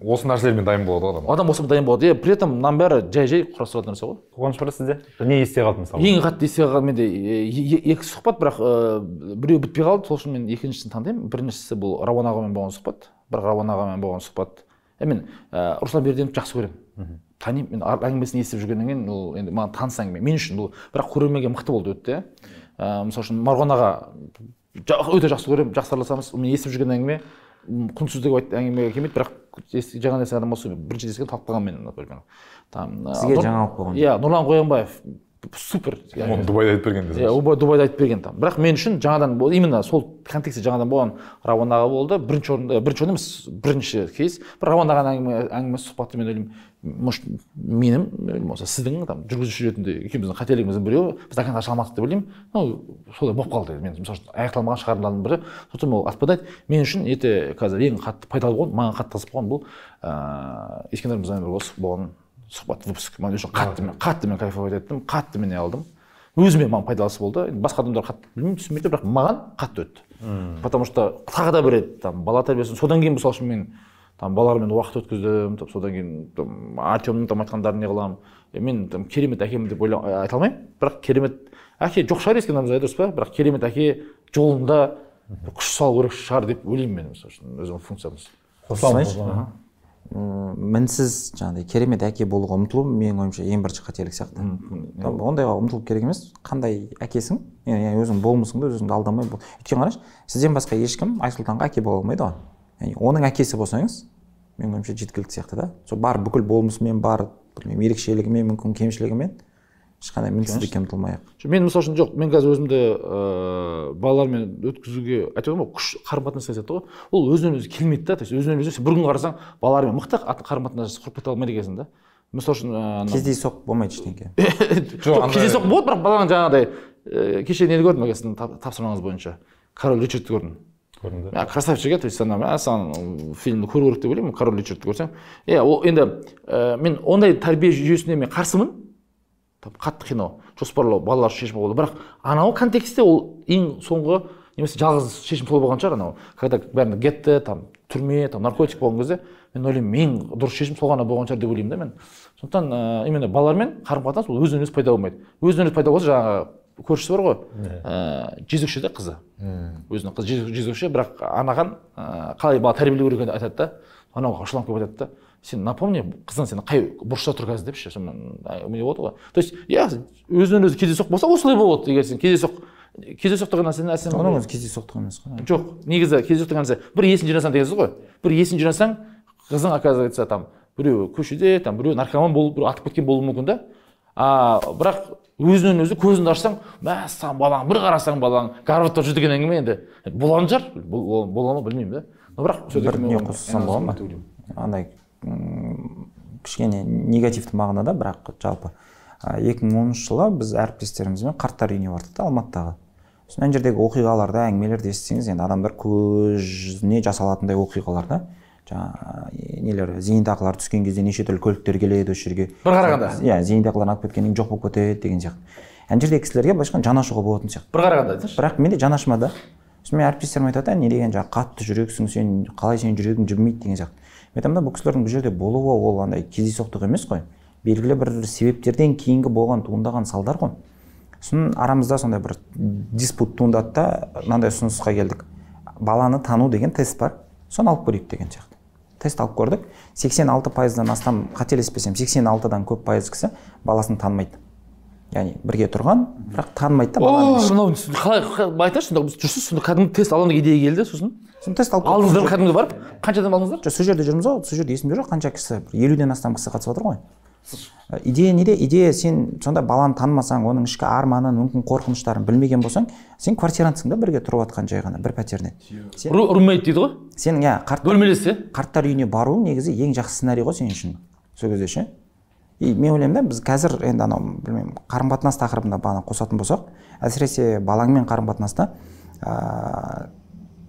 осы нәрселермен дайын болады адам адам осы дайын болады иә при этом мынаның бәрі жай жай құрастырылатын нәрсе ғой қуаныш бар сізде не есте қалды мысалы ең қатты есте қалған менде екі сұхбат бірақ ыыы э, біреуі бітпей қалды сол үшін мен екіншісін таңдаймын біріншісі бұл рауан ағамен болған сұхбат бірақ рауан ағамен болған сұхбат мен э, руслан жақсы көремін танимын мен әңгімесін естіп жүргеннен кейін ол енді маған таныс әңгіме мен үшін бұл бірақ көрерменге мықты болды өтті иә ә, мысалы үшін марғұн аға өте жақсы көремін жақсы араласамыз мен естіп жүрген әңгіме құнсыз деп әңгімеге келмейді бірақ жаңа нәрсе адам болса бірінші еске талып қалған мен например там сізге жаңалық болған иә нұрлан қоянбаев супер оны дубайда айтып берген иә дубайда айтып берген там бірақ мен үшін жаңадан именно сол контексте жаңадан болған рауан аға болды бірінші орында бірінші орын емес бірінші кейс бір рауан ағаның әңгіме әңгімесі сұхбаты мен ойлаймын может менің болмаса сіздің там жүргізуші ретінде екеуміздің қателігіміздің біреуі біз до конца аша алмадық деп ойлаймын ну солай болып қалды мен мысалы үшін аяқталмаған шығармалардың бірі сондықтан ол отпадает мен үшін өте қазір ең қатты пайдалы болған маған қатты қызық болған бұл ыыы ескендір мырзамен болған сұхбат выпуск маған қатты мен қатты мен кайфовать еттім қатты мен не алдым өзіме маған пайдалысы болды енді басқа адамдар қатты білмеймін түсінбейді бірақ маған қатты өтті потому что тағы да бір рет там бала тәрбиесі содан кейін мысалы үшін мен там балалармен уақыт өткіздім там содан кейін там артемнің там айтқандарын не қыламын мен там керемет әкемін деп айта алмаймын бірақ керемет әке жоқ шығар ескен намазай дұрыс па бірақ керемет әке жолында күш салу керек шығар деп ойлаймын мен мысалы үшін өзімнің функциямыз қосыламын мінсіз жаңағыдай керемет әке болуға ұмтылу менің ойымша ең бірінші қателік сияқты ондайға ұмтылу керек емес қандай әкесің яғни өзің болмысыңды өзіңді алдамай бол өйткені қарашы сізден басқа ешкім айсұлтанға әке бола алмайды ғой яғни оның әкесі болсаңыз менің ойымша жеткілікті сияқты да сол бар бүкіл болмысымен бар білмеймін ерекшелігімен мүмкін кемшілігімен ешқандай мінсіздікке ұмтылмай ақ мен мысалы үшін жоқ мен қазір өзімді ыыы балалармен өткізуге айтып ғой күш қарым қатынас саясаты ғой ол өзінен өзі келмейді да то есть өзінен өзі бір күн қарасаң балалармен мықты қарым қатынас құрып кете алмайды екенсің да мысалы үшін ыыы кездейсоқ болмайды ештеңке жоқ кездейсоқ болады бірақ баланың жаңағыдай ыыы кеше нені көрдім аға сіздің тапсырмаңыз бойынша король ричардты көрдім көрдің да красавчик иә то есть ана мә саған фильмді көру керек деп ойлаймын король ричардты көрсең иә ол енді э, мен ондай тәрбие жүйесіне мен қарсымын қатты қинау жоспарлау балалар үшін шешім қабылдау бірақ анау контекстте ол ең соңғы немесе жалғыз шешім сол болған шығар анау когда бәрін гетті там түрме там наркотик болған кезде мен ойлаймын ең дұрыс шешім сол ғана болған шығар деп ойлаймын да мен сондықтан ыыы э, именно балалармен қарым қатынас ол өзінен өзі пайда болмайды өзінен өзі пайда болса жаңағы көршісі бар ғой ыыы иә. э, жезөкше де қызы өзінің қызы жезөкше бірақ анаған ыыы э, қалай бала тәрбиелеу керек екенін айтады да анау ашуланып келіп айтады да сен напомни қызың сені қай бұрышта тұр қазір депші сонымен болады ғой то есть иә өзімен өзі кездейсоқ болса осылай болады егер сен кездейсоқ кездейсоқ деген нәрсе нәрсе оның өзі кездейсоқтық емес қой жоқ негізі кездейсоқ деген нәрсе бір есін жинасаң дегенсіз ғой бір есін жинасаң қызың оказывается там біреу көшеде там біреу наркоман болып біреу атып кеткен болуы мүмкін да а, бірақ өзінен өзі көзіңді ашсаң мәссаған балаң бір қарасаң балаң гарвардта жүр деген әңгіме енді болған шығар бола ма білмеймін да но бірақ бір не қоссам болады ма андай кішкене негативті мағынада бірақ жалпы екі мың жылы біз әріптестерімізбен қарттар үйіне бардық та алматыдағы сосын ана жердегі оқиғаларды әңгімелерді естісеңіз енді адамдар көзіне жас алатындай оқиғалар да жаңағы нелер зейнетақылар түскен кезде неше түрлі көліктер келеді осы жерге бір қарағанда иә зейнетақыларын алып кеткеннен кейін жоқ болып кетеді деген сияқты ана жердегі кісілерге былайша айтқанда жан болатын сияқты бір қарағанда айтшы бірақ менде жан ашымады сосын менің әріптестерім айтады не деген жаңағы қатты жүрексің сен қалай сенің жүрегің жібімейді деген сияқты мен айтамын да бұл кісілердің бұл жерде болуы ол андай кездейсоқтық емес қой белгілі бір себептерден кейінгі болған туындаған салдар ғой сосын арамызда сондай бір диспут туындады да мынандай ұсынысқа келдік баланы тану деген тест бар соны алып көрейік деген сияқты тест алып көрдік 86 пайыздан астам қателеспесем 86-дан көп пайыз кісі баласын танымайды яғни бірге тұрған бірақ танымайды да мынау қалай сонда біз жүрсіз сонда кәдімгі тест аламын идея келді сосын сосын тест алып алдыңыздар кәдімгі барып қанша адам алдыңыздар жоқ сол жерде жүрміз ғой сол жерде есімде жоқ қанша кісі бір елуден астам кісі қатысып жатыр ғой идея неде идея сен сонда баланы танымасаң оның ішкі арманын мүмкін қорқыныштарын білмеген болсаң сен квартирантсың да бірге тұрып жатқан жай ғана бір пәтерде румейт дейді ғой сенің иә қарт бөлмелес иә қарттар үйіне бару негізі ең жақсы сценарий ғой сен үшін сол кезде ше и мен ойлаймын да біз қазір енді анау білмеймін қарым қатынас тақырыбында бағана қосатын болсақ әсіресе балаңмен қарым қатынаста ыыы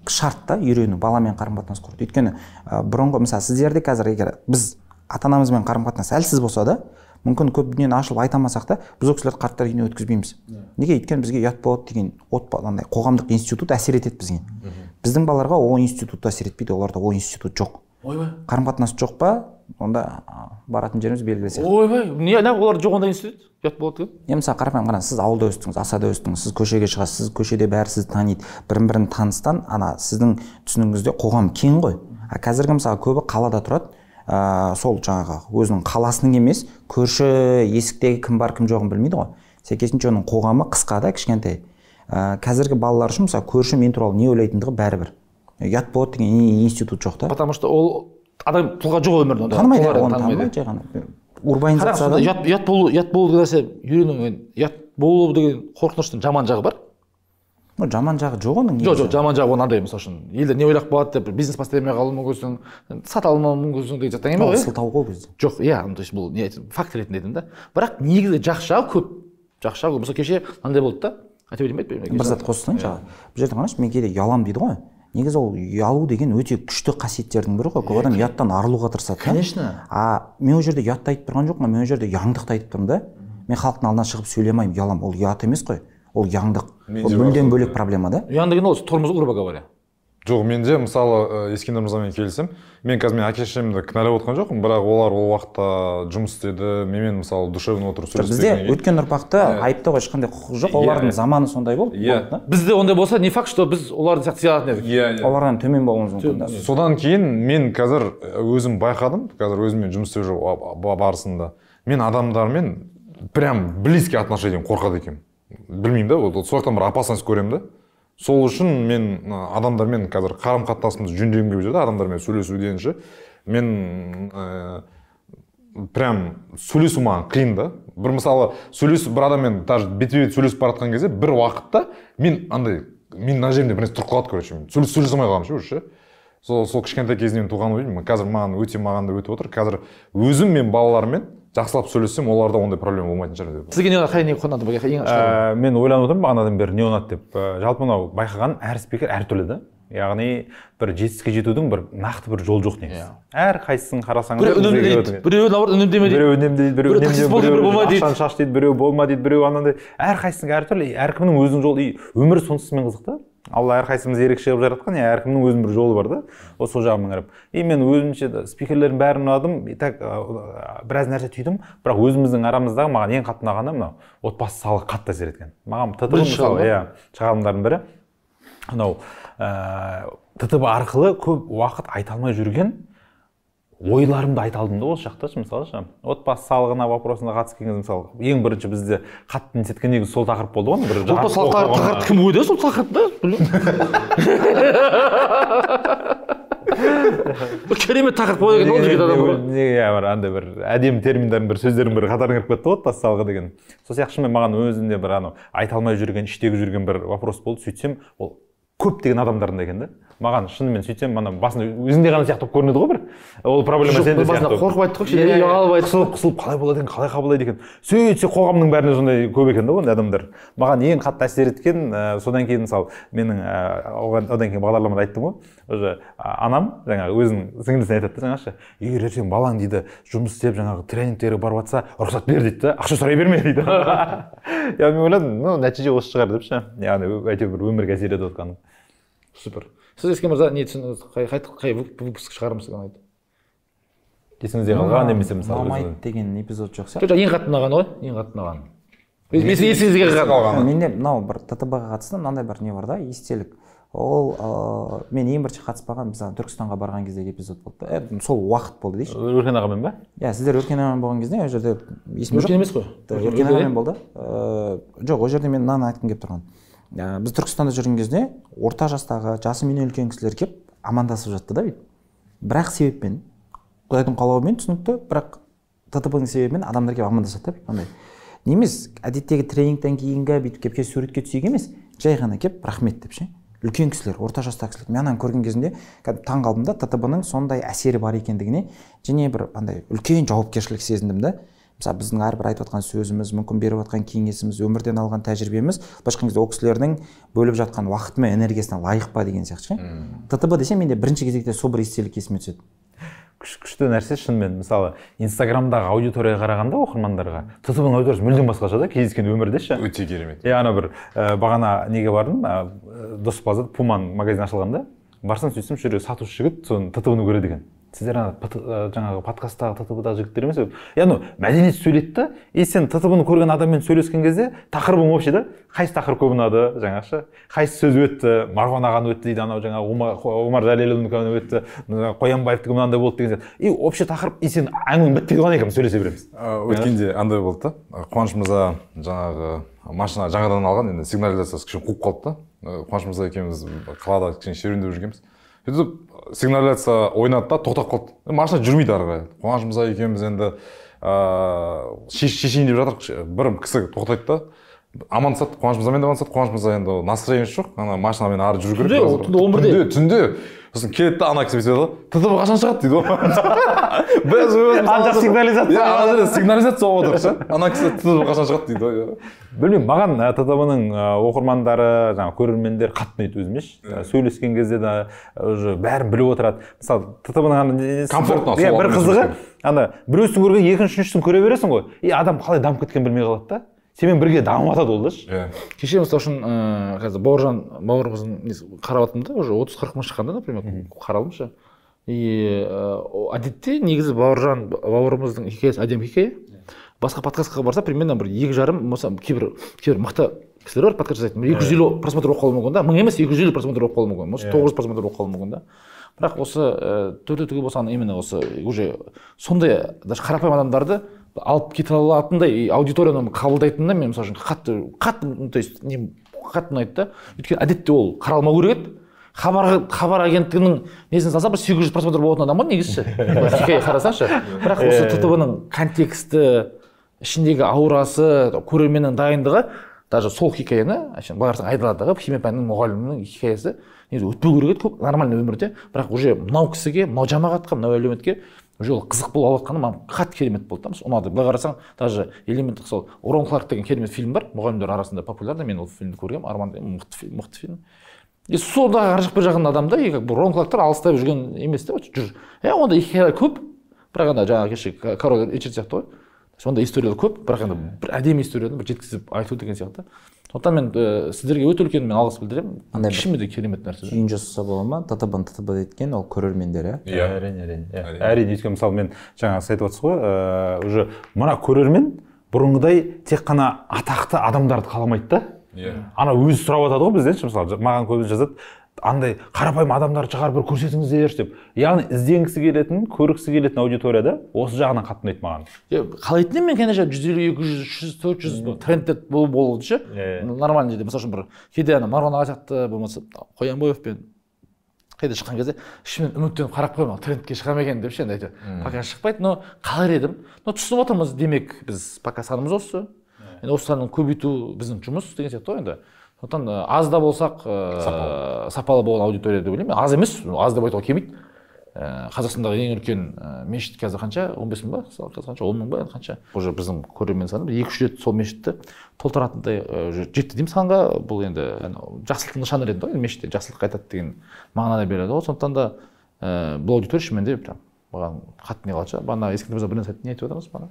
шарт та үйрену баламен қарым қатынас құру өйткені ә, бұрынғы мысалы сіздерде қазір егер біз ата анамызбен қарым қатынас әлсіз болса да мүмкін көп дүниені ашылып айта алмасақ та біз ол кісілерді қарттар үйіне өткізбейміз yeah. Иә. неге өйткені бізге ұят болады деген андай қоғамдық институт әсер етеді бізге біздің балаларға ол институт әсер етпейді оларда ол институт жоқ ойбай қарым қатынас жоқ па онда баратын жеріміз белгілі сияқты ойбай не ана олар жоқ ондай институт ұят болады ғой иә мысалы қарапайым қараңыз сіз ауылда өстіңіз асада өстіңіз сіз көшеге шығасыз сіз көшеде бәрі сізді таниды бірін бірін таныстан ана сіздің түсінігіңізде қоғам кең ғой а қазіргі мысалы көбі қалада тұрады ә, сол жаңағы өзінің қаласының емес көрші есіктегі кім бар кім жоғын білмейді ғой сәйкесінше оның қоғамы қысқа да кішкентай ә, қазіргі балалар үшін мысалы көрші мен туралы не ойлайтындығы бәрібір ұят болады деген институт жоқ та потому что ол адам тұлға жоқ өмірде онда танымайды оны танымайды жай ғана урбанизацияда ұят ұят болу ұят болу деген нәрсе үйрену ұят болу деген қорқыныштың жаман жағы бар жаман жағы жоқ оның жоқ жоқ жаман жағы ол мынандай мысалы үшін елдер не ойлап қалады деп бизнес бастай алмай қалуы мүмкінсің сата алмауы мүмкінсің деген заттан емес ғой сылтау ғой кезде жоқ иә то есть бұл не факт ретінде айтамын да бірақ негізі жақсы жағы көп жақсы жағы көп мысалы кеше мынандай болды да айта берейін ба бір зат қосып тастайыншы иә. бұл жерде қараңызшы мен кейде ұяламын дейді ғой негізі ол ұялу деген өте күшті қасиеттердің бірі ғой көп адам ұяттан арылуға тырысады конечно а мен ол жерде ұятты айтып тұрған жоқпын мен ол жерде ұяңдықты айтып тұрмын да мен халықтың алдына шығып сөйлей алмаймын ұяламын ол ұят емес қой ол ұяңдық ол мүлдем бөлек проблема да ұяң деген ол тормоз грубо говоря жоқ менде мысалы ескендір мырзамен келісемін мен қазір мен әке шешемді кінәлап отқан жоқпын бірақ олар ол уақытта жұмыс істеді менімен мысалы душевно отырып сөйлеспеген бізде өткен ұрпақты айыптауға ешқандай құқық жоқ олардың заманы сондай болды иә бізде ондай болса не факт что біз олардың сияқты сыйлатын едік иә олардан төмен болуымыз мүмкін да содан кейін мен қазір өзім байқадым қазір өзіммен жұмыс істеп барысында мен адамдармен прям близкий отношениеден қорқады екенмін білмеймін да вот сол жақтан бір опасность көремін да сол үшін мен адамдармен қазір қарым қатынасымды жөндегім келіп жүр адамдармен сөйлесуден ше мен ә, прям сөйлесу маған қиын да бір мысалы сөйлесіп бір адаммен даже бетпе бет сөйлесіп бара жатқан кезде бір уақытта мен андай мен мына жерімде бірнәрсе тұрып қалады короче сөйлесе алмай қаламын ше сол сол кішкентай кезімнен туған ойым қазір маған өте маған да өтіп отыр қазір өзім мен балалармен жақсылап сөйлессем оларда ондай проблема болмайтын шығар деп сізге не қай не қонады ең ыыы ә, мен ойланып отырмын бағанадан бері не ұнады деп ә, жалпы мынау байқаған әр спикер әртүрлі да яғни бір жетістікке жетудің бір нақты бір жолы жоқ негізі yeah. Иә. әр қайсысын қарасаңыз біреу үнемдейді біреу наоборот үнемдеме дейді біреу үнемдейді біреу ақшаны шаш дейді біреу болма дейді біреу анандай әр әртүрлі әркімнің өзінің жолы и өмір сонысымен қызық та алла әрқайсымыз ерекше қылып жаратқан и иә, әркімнің өзінің бір жолы бар да вот сол жағынан қарап и мен өзімше спикерлердің бәрін ұнадым так біраз нәрсе түйдім бірақ өзіміздің арамыздағы маған ең қатты ұнағаны мынау отбасы салығы қатты әсер еткен маған тт мысалы иә шығарылымдардың бірі анау ыыы ттб арқылы көп уақыт айта алмай жүрген ойларымды айта алдым да осы жақташы ше мысалы шы отбасы салығына вопросына қатысып келген мысалы ең бірінші бізде қатты не еткен негізі сол тақырып болды ғой бір отбасы тақырып кім ойда сол тақырыпты керемет тақырып қойды екен ғой жігіт иә бір андай бір әдемі терминдердің бір сөздердің бір қатарына кіріп кетті ғой отбасы салығы деген сол сияқты шынымен маған өзімде бір анау айта алмай жүрген іштегі жүрген бір вопрос болды сөйтсем ол көптеген адамдардың екен да маған шынымен сөйтсем ана басында өзіңде ғана сияқты болып көрінеді ғой бір ол проблема сенде басында қорқып айттық қой иә, иә, ұялып иә. қысылып қысылып қалай болады екен қалай қабылдайды екен сөйтсе қоғамның бәріне сондай көп екен да ондай адамдар маған ең қатты әсер еткен ә, содан кейін мысалы менің ә, одан кейін бағдарламада айттым ғой уже анам жаңағы өзінің сіңлісіне айтады да жаңағышы егер ертең балаң дейді жұмыс істеп жаңағы тренингтерге барып жатса рұқсат бер дейді да ақша сұрай берме дейді я мен ойладым ну нәтиже осы шығар деп ше яғни әйтеуір бір өмірге әсер етіп отқаны супер сіз ескен мырза не қай выпуск шығармыз деген айтты есіңізде қалған немесе мысалы ұнамайды деген эпизод жоқ сияқты жоқ ең қатты ұнағаны ғой ең қатты ұнағаны есіңізге қалған менде мынау бір ттб ға қатысты мынандай бір не бар да естелік ол ыыы мен ең бірінші қатыспаған біз түркістанға барған кездегі эпизод болды да э, сол уақыт болды дейінші өркен ағамен ба иә сіздер өркен ағамен болған кезде ол жерде есімде жоқ емес қой өркен ағамен болды ыыы жоқ ол жерде мен мынаны айтқым келіп тұрған ә, біз түркістанда жүрген кезде орта жастағы жасы менен үлкен кісілер келіп амандасып жатты да бүйтіп бірақ себеппен құдайдың қалауымен түсінікті бірақ ның себебімен адамдар келіп амандасады да андай әдеттегі тренингтен кейінгі бүйтіп келіп суретке түсейік емес жай ғана келіп рахмет деп ше үлкен кісілер орта жастағы кісілер мен ананы көрген кезімде кәдімгі таң қалдым да ттб ның сондай әсері бар екендігіне және бір андай үлкен жауапкершілік сезіндім да мысалы біздің әрбір айтып жатқан сөзіміз мүмкін беріп жатқан кеңесіміз өмірден алған тәжірибеміз былайша айтқан кезде ол кісілердің бөліп жатқан уақыты мен энергиясына лайық па деген сияқты ше ттб десе менде бірінші кезекте сол бір естелік есіме түседі күш, күшті нәрсе шынымен мысалы инстаграмдағы аудиторияға қарағанда оқырмандарға ттб ның аудиториясы мүлдем басқаша да кездескен өмірде ше өте керемет иә анау бір ә, бағана неге бардым ә, дос магазин пуман магазин ашылған да барсам сөйтсем сол жерде сатушы жігіт соны ттв ны көреді екен сіздер ана жаңағы подкасттағы ттв дағы жігіттер емес я ну мәдениет сөйлейді да и сен ттв ны көрген адаммен сөйлескен кезде тақырыбың общий да қайсы тақырып көп ұнады жаңағы қайсы сөз өтті марғұлан ағаны өтті дейді анау жаңағы омар жәлеловнікі өтті қоянбаевтікі мынандай болды деген сияқты и общий тақырып и сен әңгімең бітпей ғой екеуміз сөйлесе береміз өткенде андай болды да қуаныш мырза жаңағы машина жаңадан алған енді сигнализациясы кішкене қуып қалды да Э, қуаныш мырза екеуміз қалада кішкене серуендеп жүргенбіз сөйтіп э, сигнализация ойнады да тоқтап қалды э, машина жүрмейді ары қарай қуаныш мырза екеуміз енді ыыы шешейін деп жатырмық бір кісі тоқтайды да амандасады қуаныш мырзамен де сат қуаныш мырза енді настроениесі жоқ ана машинамен ары жүру керек түнде түнде он бірде түнде түнде сосын келеді да ана кісі бүйтеді ғой ттб қашан шығады дейді ғой біз ана жақ сигнализация иә жерде сигнализация болып отыр ше ана кісі ттб қашан шығады дейді ғой иә. білмеймін маған ә, ттб ның ә, оқырмандары жаңағы көрермендер қатты ұнайды өзіме ше сөйлескен кезде де ә, уже бәрін біліп отырады мысалы ттб ның ана комфортно иә бір қызығы ана біреусін көрген екінші үшіншісін көре бересің ғой и адам қалай дамып кеткенін білмей қалады да сенімен бірге дамып жатады ол дашы иә кеше мысалы үшін ыыы қазір бауыржан бауырымыздың несі қарап жатырмын да уже отыз қырық мың шыққан да например қаралым ше и әдетте негізі бауыржан бауырымыздың хикаясы әдемі хикая иә. басқа подкастқа барса примерно бір екі жарым болмаса кейбір кейбір мықты кісілер бар подкаст жасайтын екі жүз иә. елу просмотр болып қалуы мүмкін да мың емес екі жүз елу просмотр болып қалуы мүмкін может иә. тоғыз жүз просмотр болып қалуы мүмкін да бірақ осы төртеу түге болсаң именно осы уже сондай даже қарапайым адамдарды алып кете алатындай аудиторияны қабылдайтынына мен мысалы үшін қатты қатты то есть не қатты ұнайды да өйткені әдетте ол қаралмау керек еді хабар хабар агенттігінің несін салса бір сегіз жүз просмотр болатын адам ғой негізі хикая қарасаңшы бірақ осы э. ттв ның контексті ішіндегі аурасы көрерменнің дайындығы даже сол хикаяны әшейін былай қарасаң айдаладағы химия пәнінің мұғалімінің хикаясы негізі өтпеу керек еді көп нормальный өмірде бірақ уже мынау кісіге мынау жамағатқа мынау әлеуметке жолы қызық болып алып жатқаны маған қатты керемет болды да ұнады былай қарасаң даже элементтік сол рон кларк деген керемет фильм бар мұғалімдер арасында популярный мен ол фильмді көргенмін арман мықты фильм мықты фильм и сода ар жақ бер жағында адам да и как бы рон кларктар алыстап жүрген емес та жүр иә ондай хикаялар көп бірақ ана жаңағы кеше король ричард сияқты ғой сондай историялар көп бірақ енді бір әдемі историяны бір жеткізіп айту деген сияқты сондықтан мен ә, сіздерге өте үлкен мен алғыс білдіремін андай де керемет нәрсе түйін жасаса бола ма ттб ттб дейткен ол көрермендер иә иә әрине әрине әрине өйткені мысалы мен жаңа сіз айтып отырсыз ғой ыыы уже мына көрермен бұрынғыдай тек қана атақты адамдарды қаламайды да иә ана өзі сұрап жатады ғой бізден ше мысалы маған көбісі жазады андай қарапайым адамдарды шығарып бір көрсетіңіздерші деп яғни ізденгісі келетін көргісі келетін аудитория да осы жағынан қатты ұнайды маған қалайтын едім мен конечно жүз елу екі жүз үш жүз төрт жүз трендтер болуды ше нормальный жерде мысалы үшін бір кейде ана марғұлан аға сияқты болмаса қоянбаевпен қайда шыққан кезде ішімнен үміттеніп қарап қоймын трендке шыға ма екен деп ше енді әйтеуір пока шықпайды но қалар едім но түсініп отырмыз демек біз пока санымыз осы енді осы санын көбейту біздің жұмыс деген сияқты ғой енді сондықтан э, аз да болсақ ә, сапалы болған аудитория деп ойлаймын аз емес аз деп айтуға келмейді э, қазақстандағы ең үлкен мешіт қазір қанша он бес мың ба қазір қанша он мың ба қанша уже біздің көрермен саны бір екі үш рет сол мешітті толтыратындай уже жетті деймін санға бұл енді жақсылықтың нышаны ретінде ғой мешітте жақсылық айтады деген мағынада береді ғой сондықтан да ә, бұл аудитория шынымен де маған қатты не қылатын шығар бағанағы ескендір мырза айтты не айтып жатырмыз бағана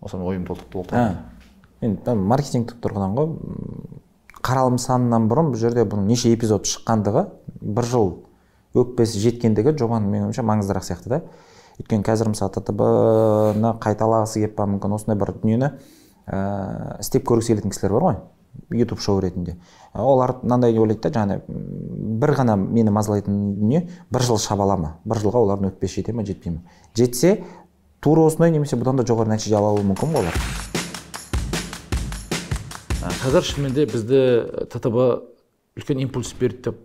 осы ойым толтырып толықтырды енді маркетингтік тұрғыдан ғой қаралым санынан бұрын бұл жерде бұның неше эпизод шыққандығы бір жыл өкпесі жеткендігі жобаның менің ойымша маңыздырақ сияқты да өйткені қазір мысалы ттб ны қайталағысы келіп па мүмкін осындай бір дүниені ә, істеп көргісі келетін кісілер бар ғой ютуб шоу ретінде олар мынандай ойлайды да жаңағыдай бір ғана мені мазалайтын дүние бір жыл шаба ма бір жылға олардың өкпесі жете ма жетпей ма жетсе тура осындай немесе бұдан да жоғары нәтиже ала алуы мүмкін ғой олар қазір шынымен бізді ттб үлкен импульс берді деп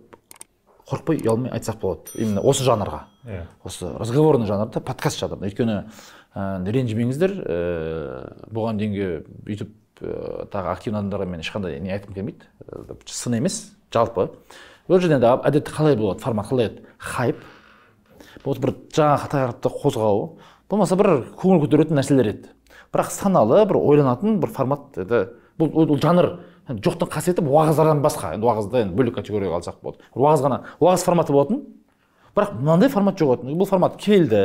қорықпай ұялмай айтсақ болады именно осы жанрға иә осы разговорный жанрда подкаст жанрында өйткені ә, ренжімеңіздер ә, бұған дейінгі өйтіп ә, тағы активный адамдарға мен ешқандай не айтқым келмейді сын емес жалпы ол жерде енді әдетте қалай болады формат қалай еді хайп вот бір жаңа тақырыпты қозғау болмаса бір көңіл көтеретін нәрселер еді бірақ саналы бір ойланатын бір формат это бұл ол жанр жоқтың қасиеті уағыздардан басқа енді уағызды енді бөлек категорияға алсақ болады уағыз ғана уағыз форматы болатын бірақ мынандай формат жоқ болатын бұл формат келді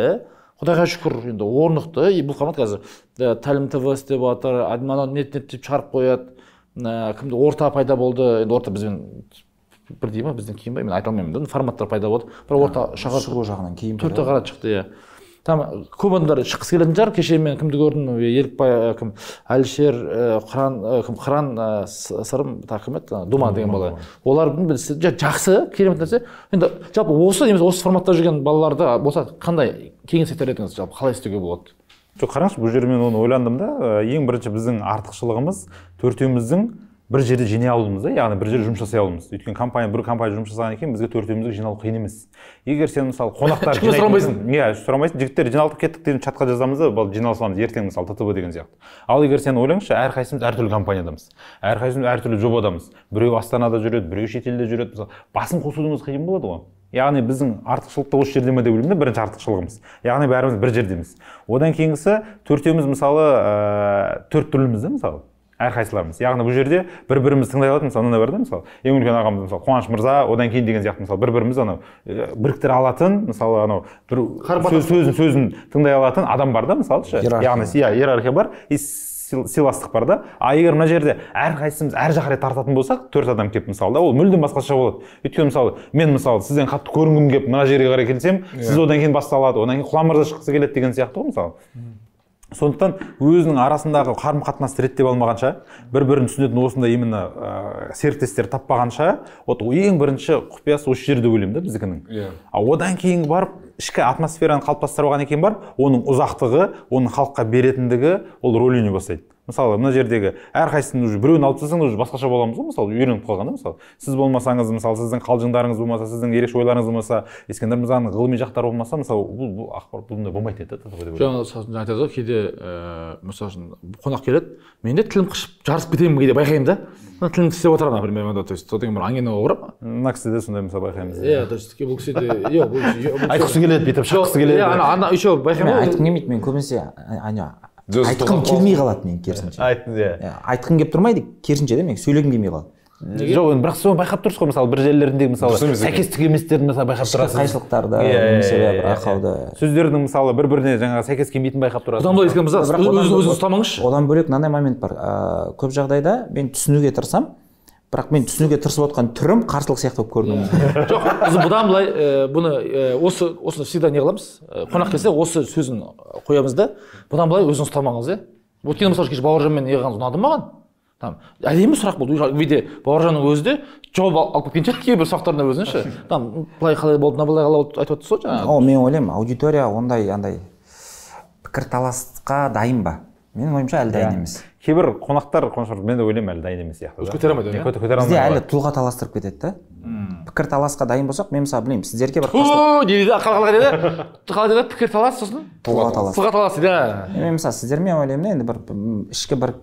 құдайға шүкір енді орнықты и бұл формат қазір тәлім тв істеп жатыр анау нет нет деп шығарып қояды кімде кімді орта пайда болды енді орта бізбен бірдей ма бізден кейін ба мен айта алмаймын да форматтар пайда болды бірақ орта шығу жағынан кейін төртте қарат шықты иә там көп адамдар шыққысы келетін шығар кеше мен кімді көрдім э, елікбай э, кім әлішер э, құран кім қыран сырым тағы кім еді думан деген бала олардың жақсы керемет нәрсе енді жалпы осы немесе осы форматта жүрген балаларда болса қандай кеңес айтар едіңіз жалпы қалай істеуге болады жоқ қараңызшы бұл жерде мен оны ойландым да ең бірінші біздің артықшылығымыз төртеуміздің бір жерде жинай алуымыз да яғни бір жерде жұмыс жасай алуымыз өйткені компания бір компания жұмыс жасаған екен бізге төртеумізге жиналу қиын емес егер сен мысалы қонақтар ешкімнен сұрамайсың иә сұрамайсың жігіттер жиналып кеттік деген чатқа жазамыз да саламыз ертең мысалы ттб деген сияқты ал егер сен ойлаңызшы әрқайсымыз әртүрлі компаниядамыз әрқайсымыз әртүрлі жобадамыз біреу астанада жүреді біреу шетелде жүреді мысалы басын қосудыңыз қиын болады ғой яғни біздің артықшылықты осы жерде ме деп ойлаймын да бірінші артықшылығымыз яғни бәріміз бір жердеміз одан кейінгісі төртеуміз мысалы ыыы э, төрт түрліміз да мысалы әрқайсыларымыз яғни бұл жерде бір бірімізді тыңдай алатын мысалы мынандай бар да мысалы ең үлкен ағамыз мысалы қуаныш мырза одан кейін деген сияқты мысалы бір бірімізді анау э, біріктіре алатын мысалы анау бір сөз, сөзін сөзін тыңдай алатын адам бар да мысалы яғни иә иерархия бар и сыйластық бар да а егер мына жерде әрқайсымыз әр жаққа қарай тартатын болсақ төрт адам келіп мысалы да ол мүлдем басқаша болады өйткені мысалы мен мысалы сізден қатты көрінгім келіп мына жерге қарай келсем сіз иә. одан кейін басталады одан кейін құлан мырза шыққысы келеді деген сияқты ғой мысалы сондықтан өзінің арасындағы қарым қатынасты реттеп алмағанша бір бірін түсінетін осындай именно ә, серіктестер таппағанша вот ең бірінші құпиясы осы жерде ойлаймын да біздікінің yeah. Иә. одан кейін барып ішкі атмосфераны қалыптастырып алғаннан кейін барып оның ұзақтығы оның халыққа беретіндігі ол рөл ойнай бастайды мысалы мына жердегі әрқайсысын уже біреуін алып тастасаң уже басқаша боламыз ғой мысалы үйреніп қалған да мысалы сіз болмасаңыз мысалы сіздің қалжыңдарыңыз болмаса сіздің ерекше ойларыңыз болмаса ескендір мырзаның ғылыми жақтары болмаса мысалы бұл бұл ақпарат бұндай болмайтын еді да жаңа айтады ғой кейде э, мысалы үшін қонақ келеді менде тілім қышып жарысып кетемін кейде байқаймын да тілімді тістеп отырады например то есть содан кейін бір болып барып мына кісіде сондай мысалы байқаймыз иә то есть бұл кісіде жоқ иә, айтқысы келеді бүйтіп шыққысы келеді иә, ана еще байқаймын айтқым келмейді мен көбінесе айтқым келмей қалады мен керісінше иә айтқым келіп тұрмайды керісінше де мен сөйлегім келмей қалады жоқ енді бірақ соны байқап тұрсыз ғой мысалы бір жерлерінде мысалы сәйкестік еместерін мысалы байқап тұрасыз қайшылықтарды иә, иә, немесе иә, бір ақауды сөздердің мысалы бір біріне жаңағы сәйкес келмейтінін байқап тұрасыз бұдан былай айтқан ұстамаңызшы одан бөлек мынандай момент бар ыыы ә, көп жағдайда мен түсінуге тырысамын бірақ мен түсінуге тырысып отқан түрім қарсылық сияқты болып көрінуі жоқ біз бұдан былай бұны осы осыны всегда не қыламыз қонақ келсе осы сөзін қоямыз да бұдан былай өзіңіз ұстамаңыз иә өйткені мысалы кеше бауыржанмен неғығаныз қылғаныңыз ұнады маған там әдемі сұрақ болды үйде бауыржанның өзі де жауап алып кеткен шығар кейбір сұрақтарына өзінің ше там былай қалай болды мына былай қалай болды айтып отырсыз ғой жаңағы ол мен ойлаймын аудитория ондай андай пікірталасқа дайын ба менің ойымша әлі дайын емес кейбір қонақтар мен де ойлаймын әлі дайын емес сияқты көтере алмайды иә көтере алмайды бізде әлі тұлға таластырып кетеді да пікір таласқа дайын болсақ мен мысалы білмеймін сіздерге бір не дейді қалай деді қалай деді пікір талас сосын тұлға талас тұлға талас иә мен мысалы сіздермен ойлаймын да енді бір ішкі бір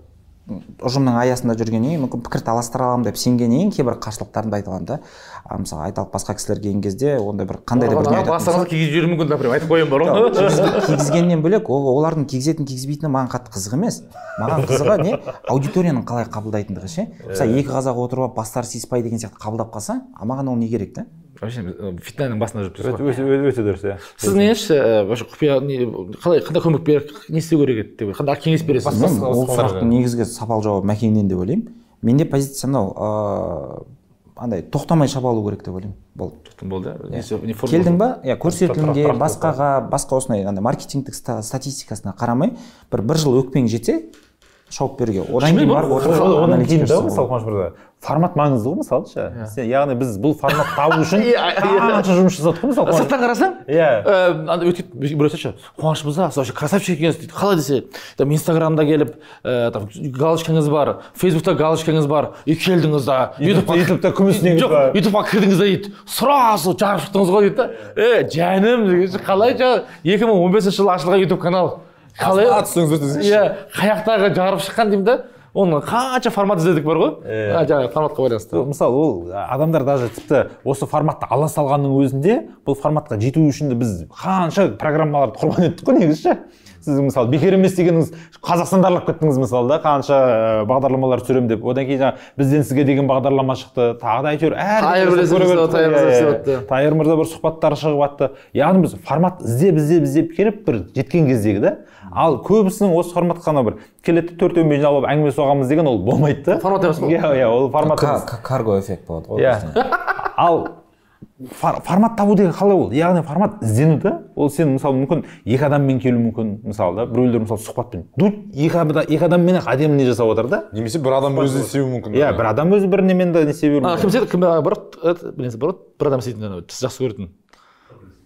ұжымның аясында жүргеннен кейін мүмкін пікір таластыра аламын деп сенгеннен кейін кейбір қарсылықтарымды айта аламын да мысалы айталық басқа кісілер келген кезде ондай бір қандай да бір басыңызды кигізіп жіберуі мүмкін например айтып қоямын бар ғой кигізгеннен бөлек ол олардың кигізетін кигізбейтіні маған қатты қызық емес маған қызығы не аудиторияның қалай қабылдайтындығы ше мысалы э. екі қазақ отырып алып бастары сиыспай деген сияқты қабылдап қалса маған ол не керек та вообще фитнаның басында жүріп тұрсыз ғой өте дұрыс иә сіз не вообще құпия қалай қандай көмек бер не істеу керек еді деп қандай кеңес бересіз ол сұрақтың негізгі сапалы жауабы мәкеңнен деп ойлаймын менде позиция мынау ыыы э, андай тоқтамай шабалу керек деп ойлаймын болды болды иә. келдің ба иә көрсетілімге басқаға басқа осындай андай маркетингтік статистикасына қарамай бір бір жыл өкпең жетсе шауып беруге одан кейін барып отырып мысалы қуаныш мырза формат маңызды ғой мысалы ше yeah. Иә. яғни біз бұл формат табу үшін иә, иә. қанша жұмыс жасадық қой мысалы сырттан қарасаң иә өйтіп біреу айтса қуаныш мырза сіз вообще красавчик екенсіз дейді қалай десе там инстаграмда келіп там галочкаңыз бар фейсбукта галочкаңыз бар и келдіңіз да ютубқа ютубта күміс жоқ ютубқа кірдіңіз да дейді сразу жарып шықтыңыз ғой дейді да е жаным қалай екі мың он бесінші жылы ашылған ютуб канал қалай аты сөзіңізді иә қай жақтағы жарып шыққан деймін да оны қанша формат іздедік бар ғой иә жаңағы форматқа байланысты мысалы ол адамдар даже тіпті осы форматты ала салғанның өзінде бұл форматқа жету үшін де біз қанша программаларды құрбан еттік қой негізі ше сіз мысалы бекер емес дегеніңіз қазақстанды аралап кеттіңіз мысалы да қанша бағдарламалар түсіремін деп одан кейін жаңағы бізден сізге деген бағдарлама шықты тағы да әйтеуір әр тайыр мырза бір сұхбаттар шығып жатты яғни біз формат іздеп іздеп іздеп келіп бір жеткен кездегі да ал көбісінің осы формат қана бір келеді төрт төртеумен жиналып алып әңгіме соғамыз деген ол болмайды да формат емес иә иә ол формат карго эффект болады ғой иә ал формат табу деген қалай ол яғни формат іздену да ол сен мысалы мүмкін екі адаммен келу мүмкін мысалы да біреулер мысалы сұхбатпен дуть екі, адаммен ақ әдемі не жасап жатыр да немесе бір адам өзі істеуі мүмкін иә бір адам өзі бір немен де не істей кім істейді кім бір адам істейтін жақсы көретін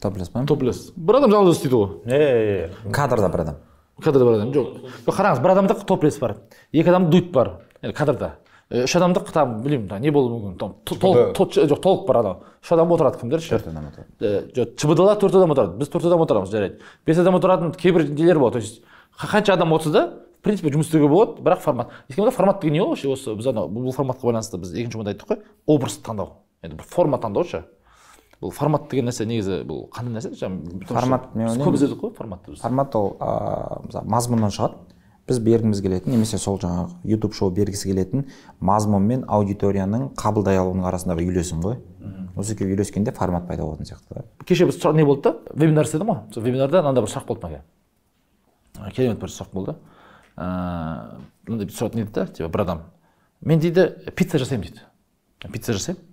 топлес па топлес бір адам жалғыз істейді ғой иә иә кадрда бір адам кадрда бар адам жоқ қараңыз бір адамда топлес бар екі адамда дует бар енді кадрда үш адамдық там білмеймін не болуы мүмкін там жоқ толық бар анау үш адам отырады кімдер төрт адам отырады жоқ чбд ла төрт адам отырады біз төрт адам отырамыз жарайды бес адам отыратын кейбір нелер болады то есть қанша адам отырса да в принципе жұмыс істеуге болады бірақ формат ескен формат деген не ғой вообще осы біз анау бұл форматқа байланысты біз екінші жолда айттық қой образ таңдау енді бір форма таңдау ше бұл формат деген нәрсе негізі бұл қандай нәрсе формат мен көп іздедік қой форматты біз формат ол мысалы мазмұннан шығады біз бергіміз келетін немесе сол жаңағы ютуб шоу бергісі келетін мазмұн мен аудиторияның қабылдай алуының арасындағы үйлесім ғой осы екеуі үйлескенде формат пайда болатын сияқты да кеше біз не болды да вебинар істедім ғой сол вебинарда мынандай бір сұрақ болды маған керемет бір сұрақ болды мынандай сұрақ не дейді да типа бір адам мен дейді пицца жасаймын дейді пицца жасаймын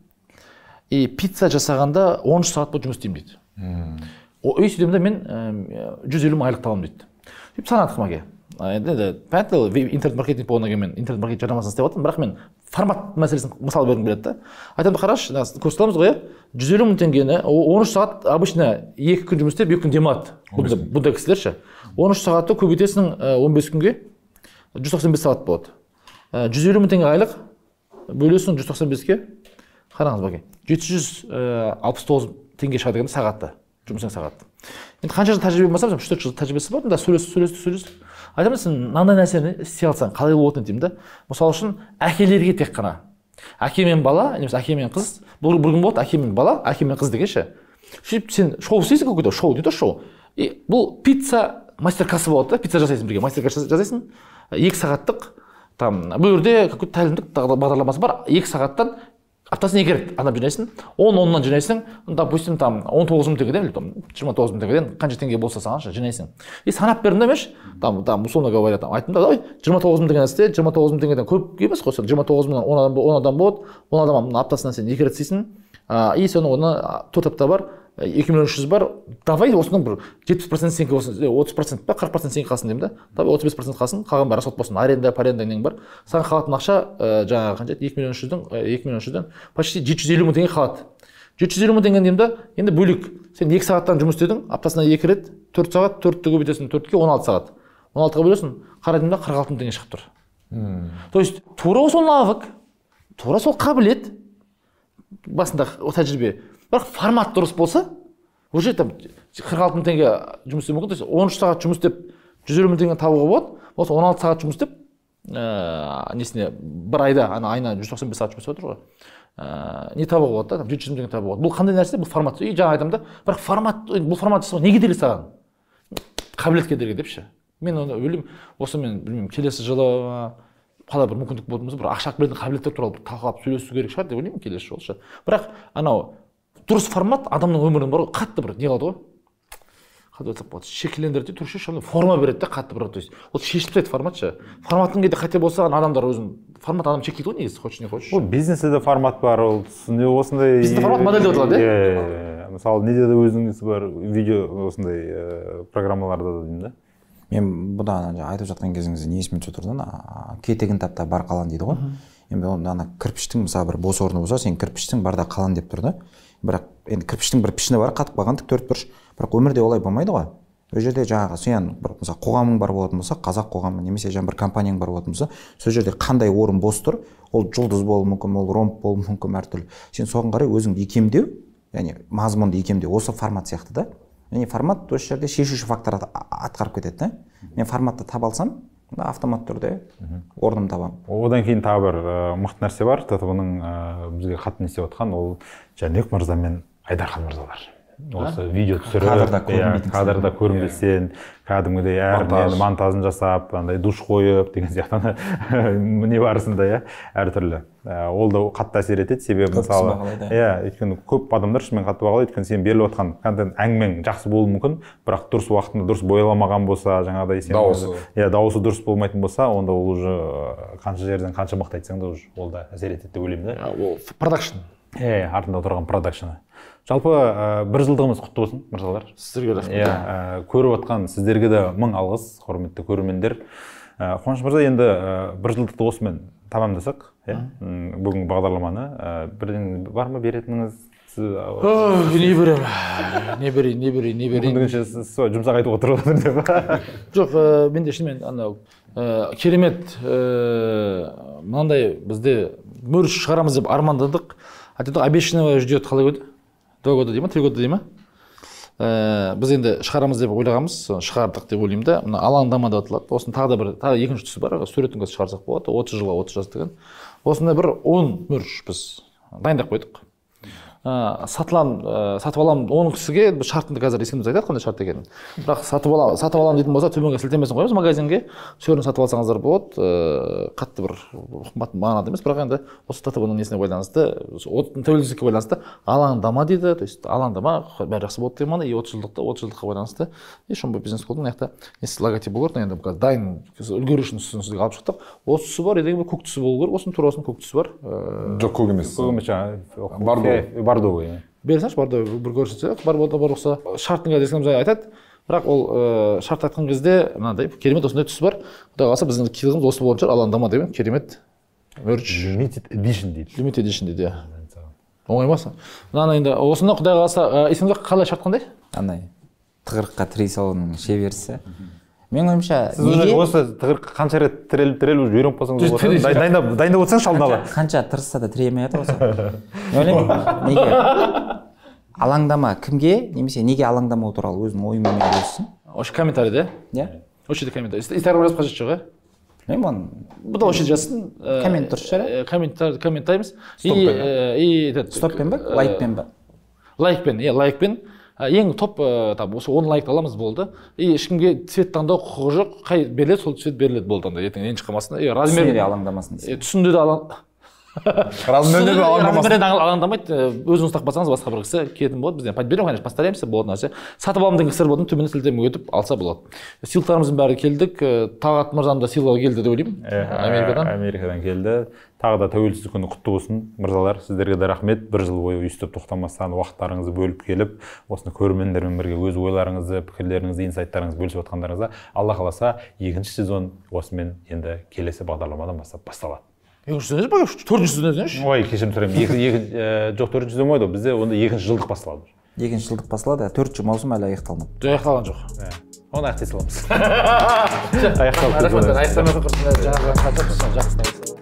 и пицца жасағанда он үш сағат бойы жұмыс істеймін дейді мм и сөйтемін да мен э, жүз елу мың айлық табамын дейді сөйтіп санадық мәке енді понятно интернет маркетинг болғаннан кейін мен интернет маркетинг жарнамасын істеп жатырмын бірақ мен формат мәселесін мысал бергім келеді да айтамын қарашы курс саламыз ғой иә жүз елу мың теңгені он үш сағат обычно екі күн жұмыс істеп екі күн демалады бұндай кісілер ше он үш сағатты көбейтесің э, он бес күнге жүз тоқсан бес сағат болады э, жүз елу мың теңге айлық бөлесің жүз тоқсан беске қараңыз бәке жеті жүз э, алпыс тоғыз теңге шығады екен сағатты жұмысың сағатта енді қанша жыл тәжірибем бар үш төрт жыл тәжірибесі бар да сөйлесіп сөйлесіп сөйлесіп айтамын сен мынандай нәрсені істей алсаң қалай болатын еді деймін да мысалы үшін әкелерге тек қана әке мен бала немесе әке мен қыз бұл бір күн болады әке мен бала әке мен қыз деген ше сөйтіп сен шоу істейсің какой то шоу дейді ғой шоу и бұл пицца мастер классы болады да пицца жасайсың бірге мастер класс жасайсың екі сағаттық там бұл жерде какой то тәлімдік бағдарламасы бар екі сағаттан аптасына екі рет адам жинайсың он оннан жинайсың допустим там он тоғыз мың теңгеден или там жиырма тоғыз мың теңгеден қанша теңге болса саған жинайсың и санап бердім да менші там там условно говоря там айттым да ой жиырма тоғыз мың теңгені істе жиырма тоғыз мың теңгеден көп емес қой сен жиырма тоғыз мыңнан он адам он адам болады он адам аптасына сен екі рет істейсің и соны оны төрт апта бар екі миллион үш жүз бар давай осының бір жетпіс процент сенікі болсын отыз процент па қырық процент сенікі қалсын деймін да давай отыз бес процент қалсын қалған бәрі расход болсын аренда паренда нең бар саған қалатын ақша ә, жаңағы қанша еді екі миллион үш жүздің екі миллион үш жүзден почти жеті жүз елу мың теңге қалады жеті жүз елу мың теңгені деймін да енді бөлек сен екі сағаттан жұмыс істедің аптасына екі рет төрт сағат төртті көбейтесің төртке он алты сағат он алтыға бөлесің қарадым да қырық алты мың теңге шығып тұр то есть тура сол навык тура сол қабілет басында тәжірибе бірақ формат дұрыс болса уже там қырық алты мың теңге жұмыс істеу мүмкін то есть он үш сағат жұмыс істеп жүз елу мың теңге табуға болады болса он алты сағат жұмыс істеп ыыы несіне бір айда ана айына жүз тоқсан бес сағат жұмыс істеп отыр ғой ыыы не табуға болады да жеті жүз мың теңге табуға болады бұл қандай нәрсе бұл формат и жаңа айтамын да бірақ формат бұл формат жасауға не кедергі саған қабілет кедергі деп мен оны ойлаймын осы мен білмеймін келесі жылы қалай бір мүмкіндік болатын болса бір ақша білетін қабілеттер туралы талқылап сөйлесу керек шығар деп ойлаймын келесі жолы ше бірақ анау дұрыс формат адамның өмірін бар ғой қатты бір не қылады ғой қалай айтсақ болады шекелендіреді де түрше форма береді де қатты бір то есть ол шешіліп тастайды формат ше форматтың кейде қате болса адамдар өзін формат адам шектейді ғой негізі хочешь не хочешь ол бизнесте де формат бар ол осындай бізде формат модель деп аталады иә иә мысалы неде де өзіңіз бар видео осындай программаларда да деймін да мен бұдан айтып жатқан кезіңізде не есіме түсіп тұр да ана кетігін тап та бар қалан дейді ғой енді ана кірпіштің мысалы бір бос орны болса сен кірпіштің бар да қалан деп тұр да бірақ енді кірпіштің бір пішіні бар қатып қалған тік төрт бірақ өмірде олай болмайды ғой ол жерде жаңағы сен бір мысалы қоғамың бар болатын болса қазақ қоғамы немесе жаңа бір компанияң бар болатын болса сол жерде қандай орын бос тұр ол жұлдыз болуы мүмкін ол ромб болуы мүмкін әртүрлі сен соған қарай өзіңді икемдеу яғни мазмұнды икемдеу осы формат сияқты да яғни формат осы жерде шешуші фактор атқарып кетеді да мен форматты таба алсам автоматты түрде орнымды табамын одан кейін тағы бір э, мықты нәрсе бар ттв э, бізге қатты не істеп жатқан ол жәнібек мырза мен айдархан мырзалар осы да? видео түсіріп кадрда көрінбейтін иә, иә. кәдімгідей әр нені монтажын жасап андай душ қойып деген сияқты не барысында иә әртүрлі ә, ол да қатты әсер етеді себебі мысалы иә, иә өйткені көп адамдар шынымен қатты бағалайды өйткені сен беріліп отқан контент әңгімең жақсы болуы мүмкін бірақ дұрыс уақытында дұрыс бояламаған болса жаңағыдай сен дауысы иә дауысы дұрыс болмайтын болса онда ол уже қанша жерден қанша мықты айтсаң да уже ол да әсер етеді деп ойлаймын да ол продакшн иә артында тұрған продакшны жалпы ә, бір жылдығымыз құтты болсын мырзалар сіздерге рахмет иә ә, көріп отқан сіздерге де мың алғыс құрметті көрермендер ә, қуаныш мырза енді ә, бір жылдықты осымен тәмамдасақ иә бүгінгі бағдарламаны ә, бірден бар ма беретініңіз не беремін не берейін не берейін не берейін мүмкіндігінше сіз жұмсақ айтып отырып отыр деп жоқ менде шынымен анау керемет мынандай бізде мөр шығарамыз деп армандадық айтады ғой обещанного ждет қалай еді года дейді ма года дейді ма ә, біз енді шығарамыз деп ойлағанбыз шығардық деп ойлаймын да мына алаңдама деп аталады осының тағы да бір тағы екінші түсі бар суретін қазір шығарсақ болады отыз жылға отыз жас деген осындай бір он мүрш біз дайындап қойдық ә, сатылам ә, сатып аламын он кісіге біз қазір есімізде айтады қандай шарт екенін бірақ сатып аламын сатып аламын дейтін болса төменге сілтемесін қоямыз магазинге сол сатып алсаңыздар болады ә, қатты бір қымбат мағынада емес бірақ енді осы ттб ның несіне байланысты тәуелсіздікке байланысты алаңдама дейді то есть алаңдама бәрі жақсы болады деген мағына и отыз жылдықты отыз жылдыққа байланысты и шомбо бизнес клубтың мына жақта несі логотип болу керек енді қазір дайын үлгеру үшін сізге алып шықтық осы түсі бар ертең көк түсі болу керек осының тура осының көк түсі бар э, жоқ көк емес көк емес жаңағы бар барды ғой иә бере салшы бар бір көрсетсе бар болса бар болса шарттың кәдесін жаңа айтады бірақ ол ә, шарт айтқан кезде мынандай керемет осындай түс бар құдай қаласа біздің сыйлығымыз осы болатын шығар алаңдама деген керемет лимитед эдишн дейді лимитед эдишн дейді иә оңай ма мынаны енді осыны құдай қаласа э, есіңізде қалай шарт қандай андай тығырыққа тірей салудың шеберісі менің ойымша сіз уже осы тығырыққа қанша рет тіреліп тіреліп уже үйреніп қалсаңыз дайындап дайындап отырсаңызшы алдын ала қанша тырысса да тірей алмай жатыр ғой мен неге алаңдама кімге немесе неге алаңдамау туралы өзінің ойымен бөліссін осы комментарийде иә осы жерде комментарий инстаграмға жазып қажеті жоқ иә білмеймін оны бұда осы жерде жазсын коммент э, дұрыс шығар э, комментарий комменттаймыз и э, и стоппен ба лайкпен ба лайкпен иә лайкпен Ә, ең топ ә, там осы он лайкты аламыз болды и ешкімге цвет таңдау құқығы жоқ қай беріледі сол цвет беріледі болды анда ертең енді қалмасын и размер де алаңдамасын десе түсінде де размерде де алаңдамасын алаңдамайды өзіңіз тақып алсаңыз басқа бір кісі киетін болады бізден беремін конечно постараемся болатын нәрсе сатып аламын деген кісілер болатын төмен сілтеме өтіп алса болады сыйлықтарымыздың бәрі келдік тағат мырзаның да сыйлығы келді деп ойлаймын америкадан америкадан келді тағы да тәуелсіздік күні құтты болсын мырзалар сіздерге де рахмет бір жыл бойы өйстіп тоқтамастан уақыттарыңызды бөліп келіп осыны көрермендермен бірге өз ойларыңызды пікірлеріңізді инсайттарыңызды бөлісіп жатқандарыңызға алла қаласа екінші сезон осымен енді келесі бағдарламадан бастап басталады екінші сезон емес па төртінші сезон десеңізші ой кешірім сұраймын жоқ төртінші сезон ғой бізде онда екінші жылдық басталады екінші жылдық басталады төртінші маусым әлі аяқталмады аяқталған жоқ оны аяқтай саламыз аяқталып рахмет аяқтамай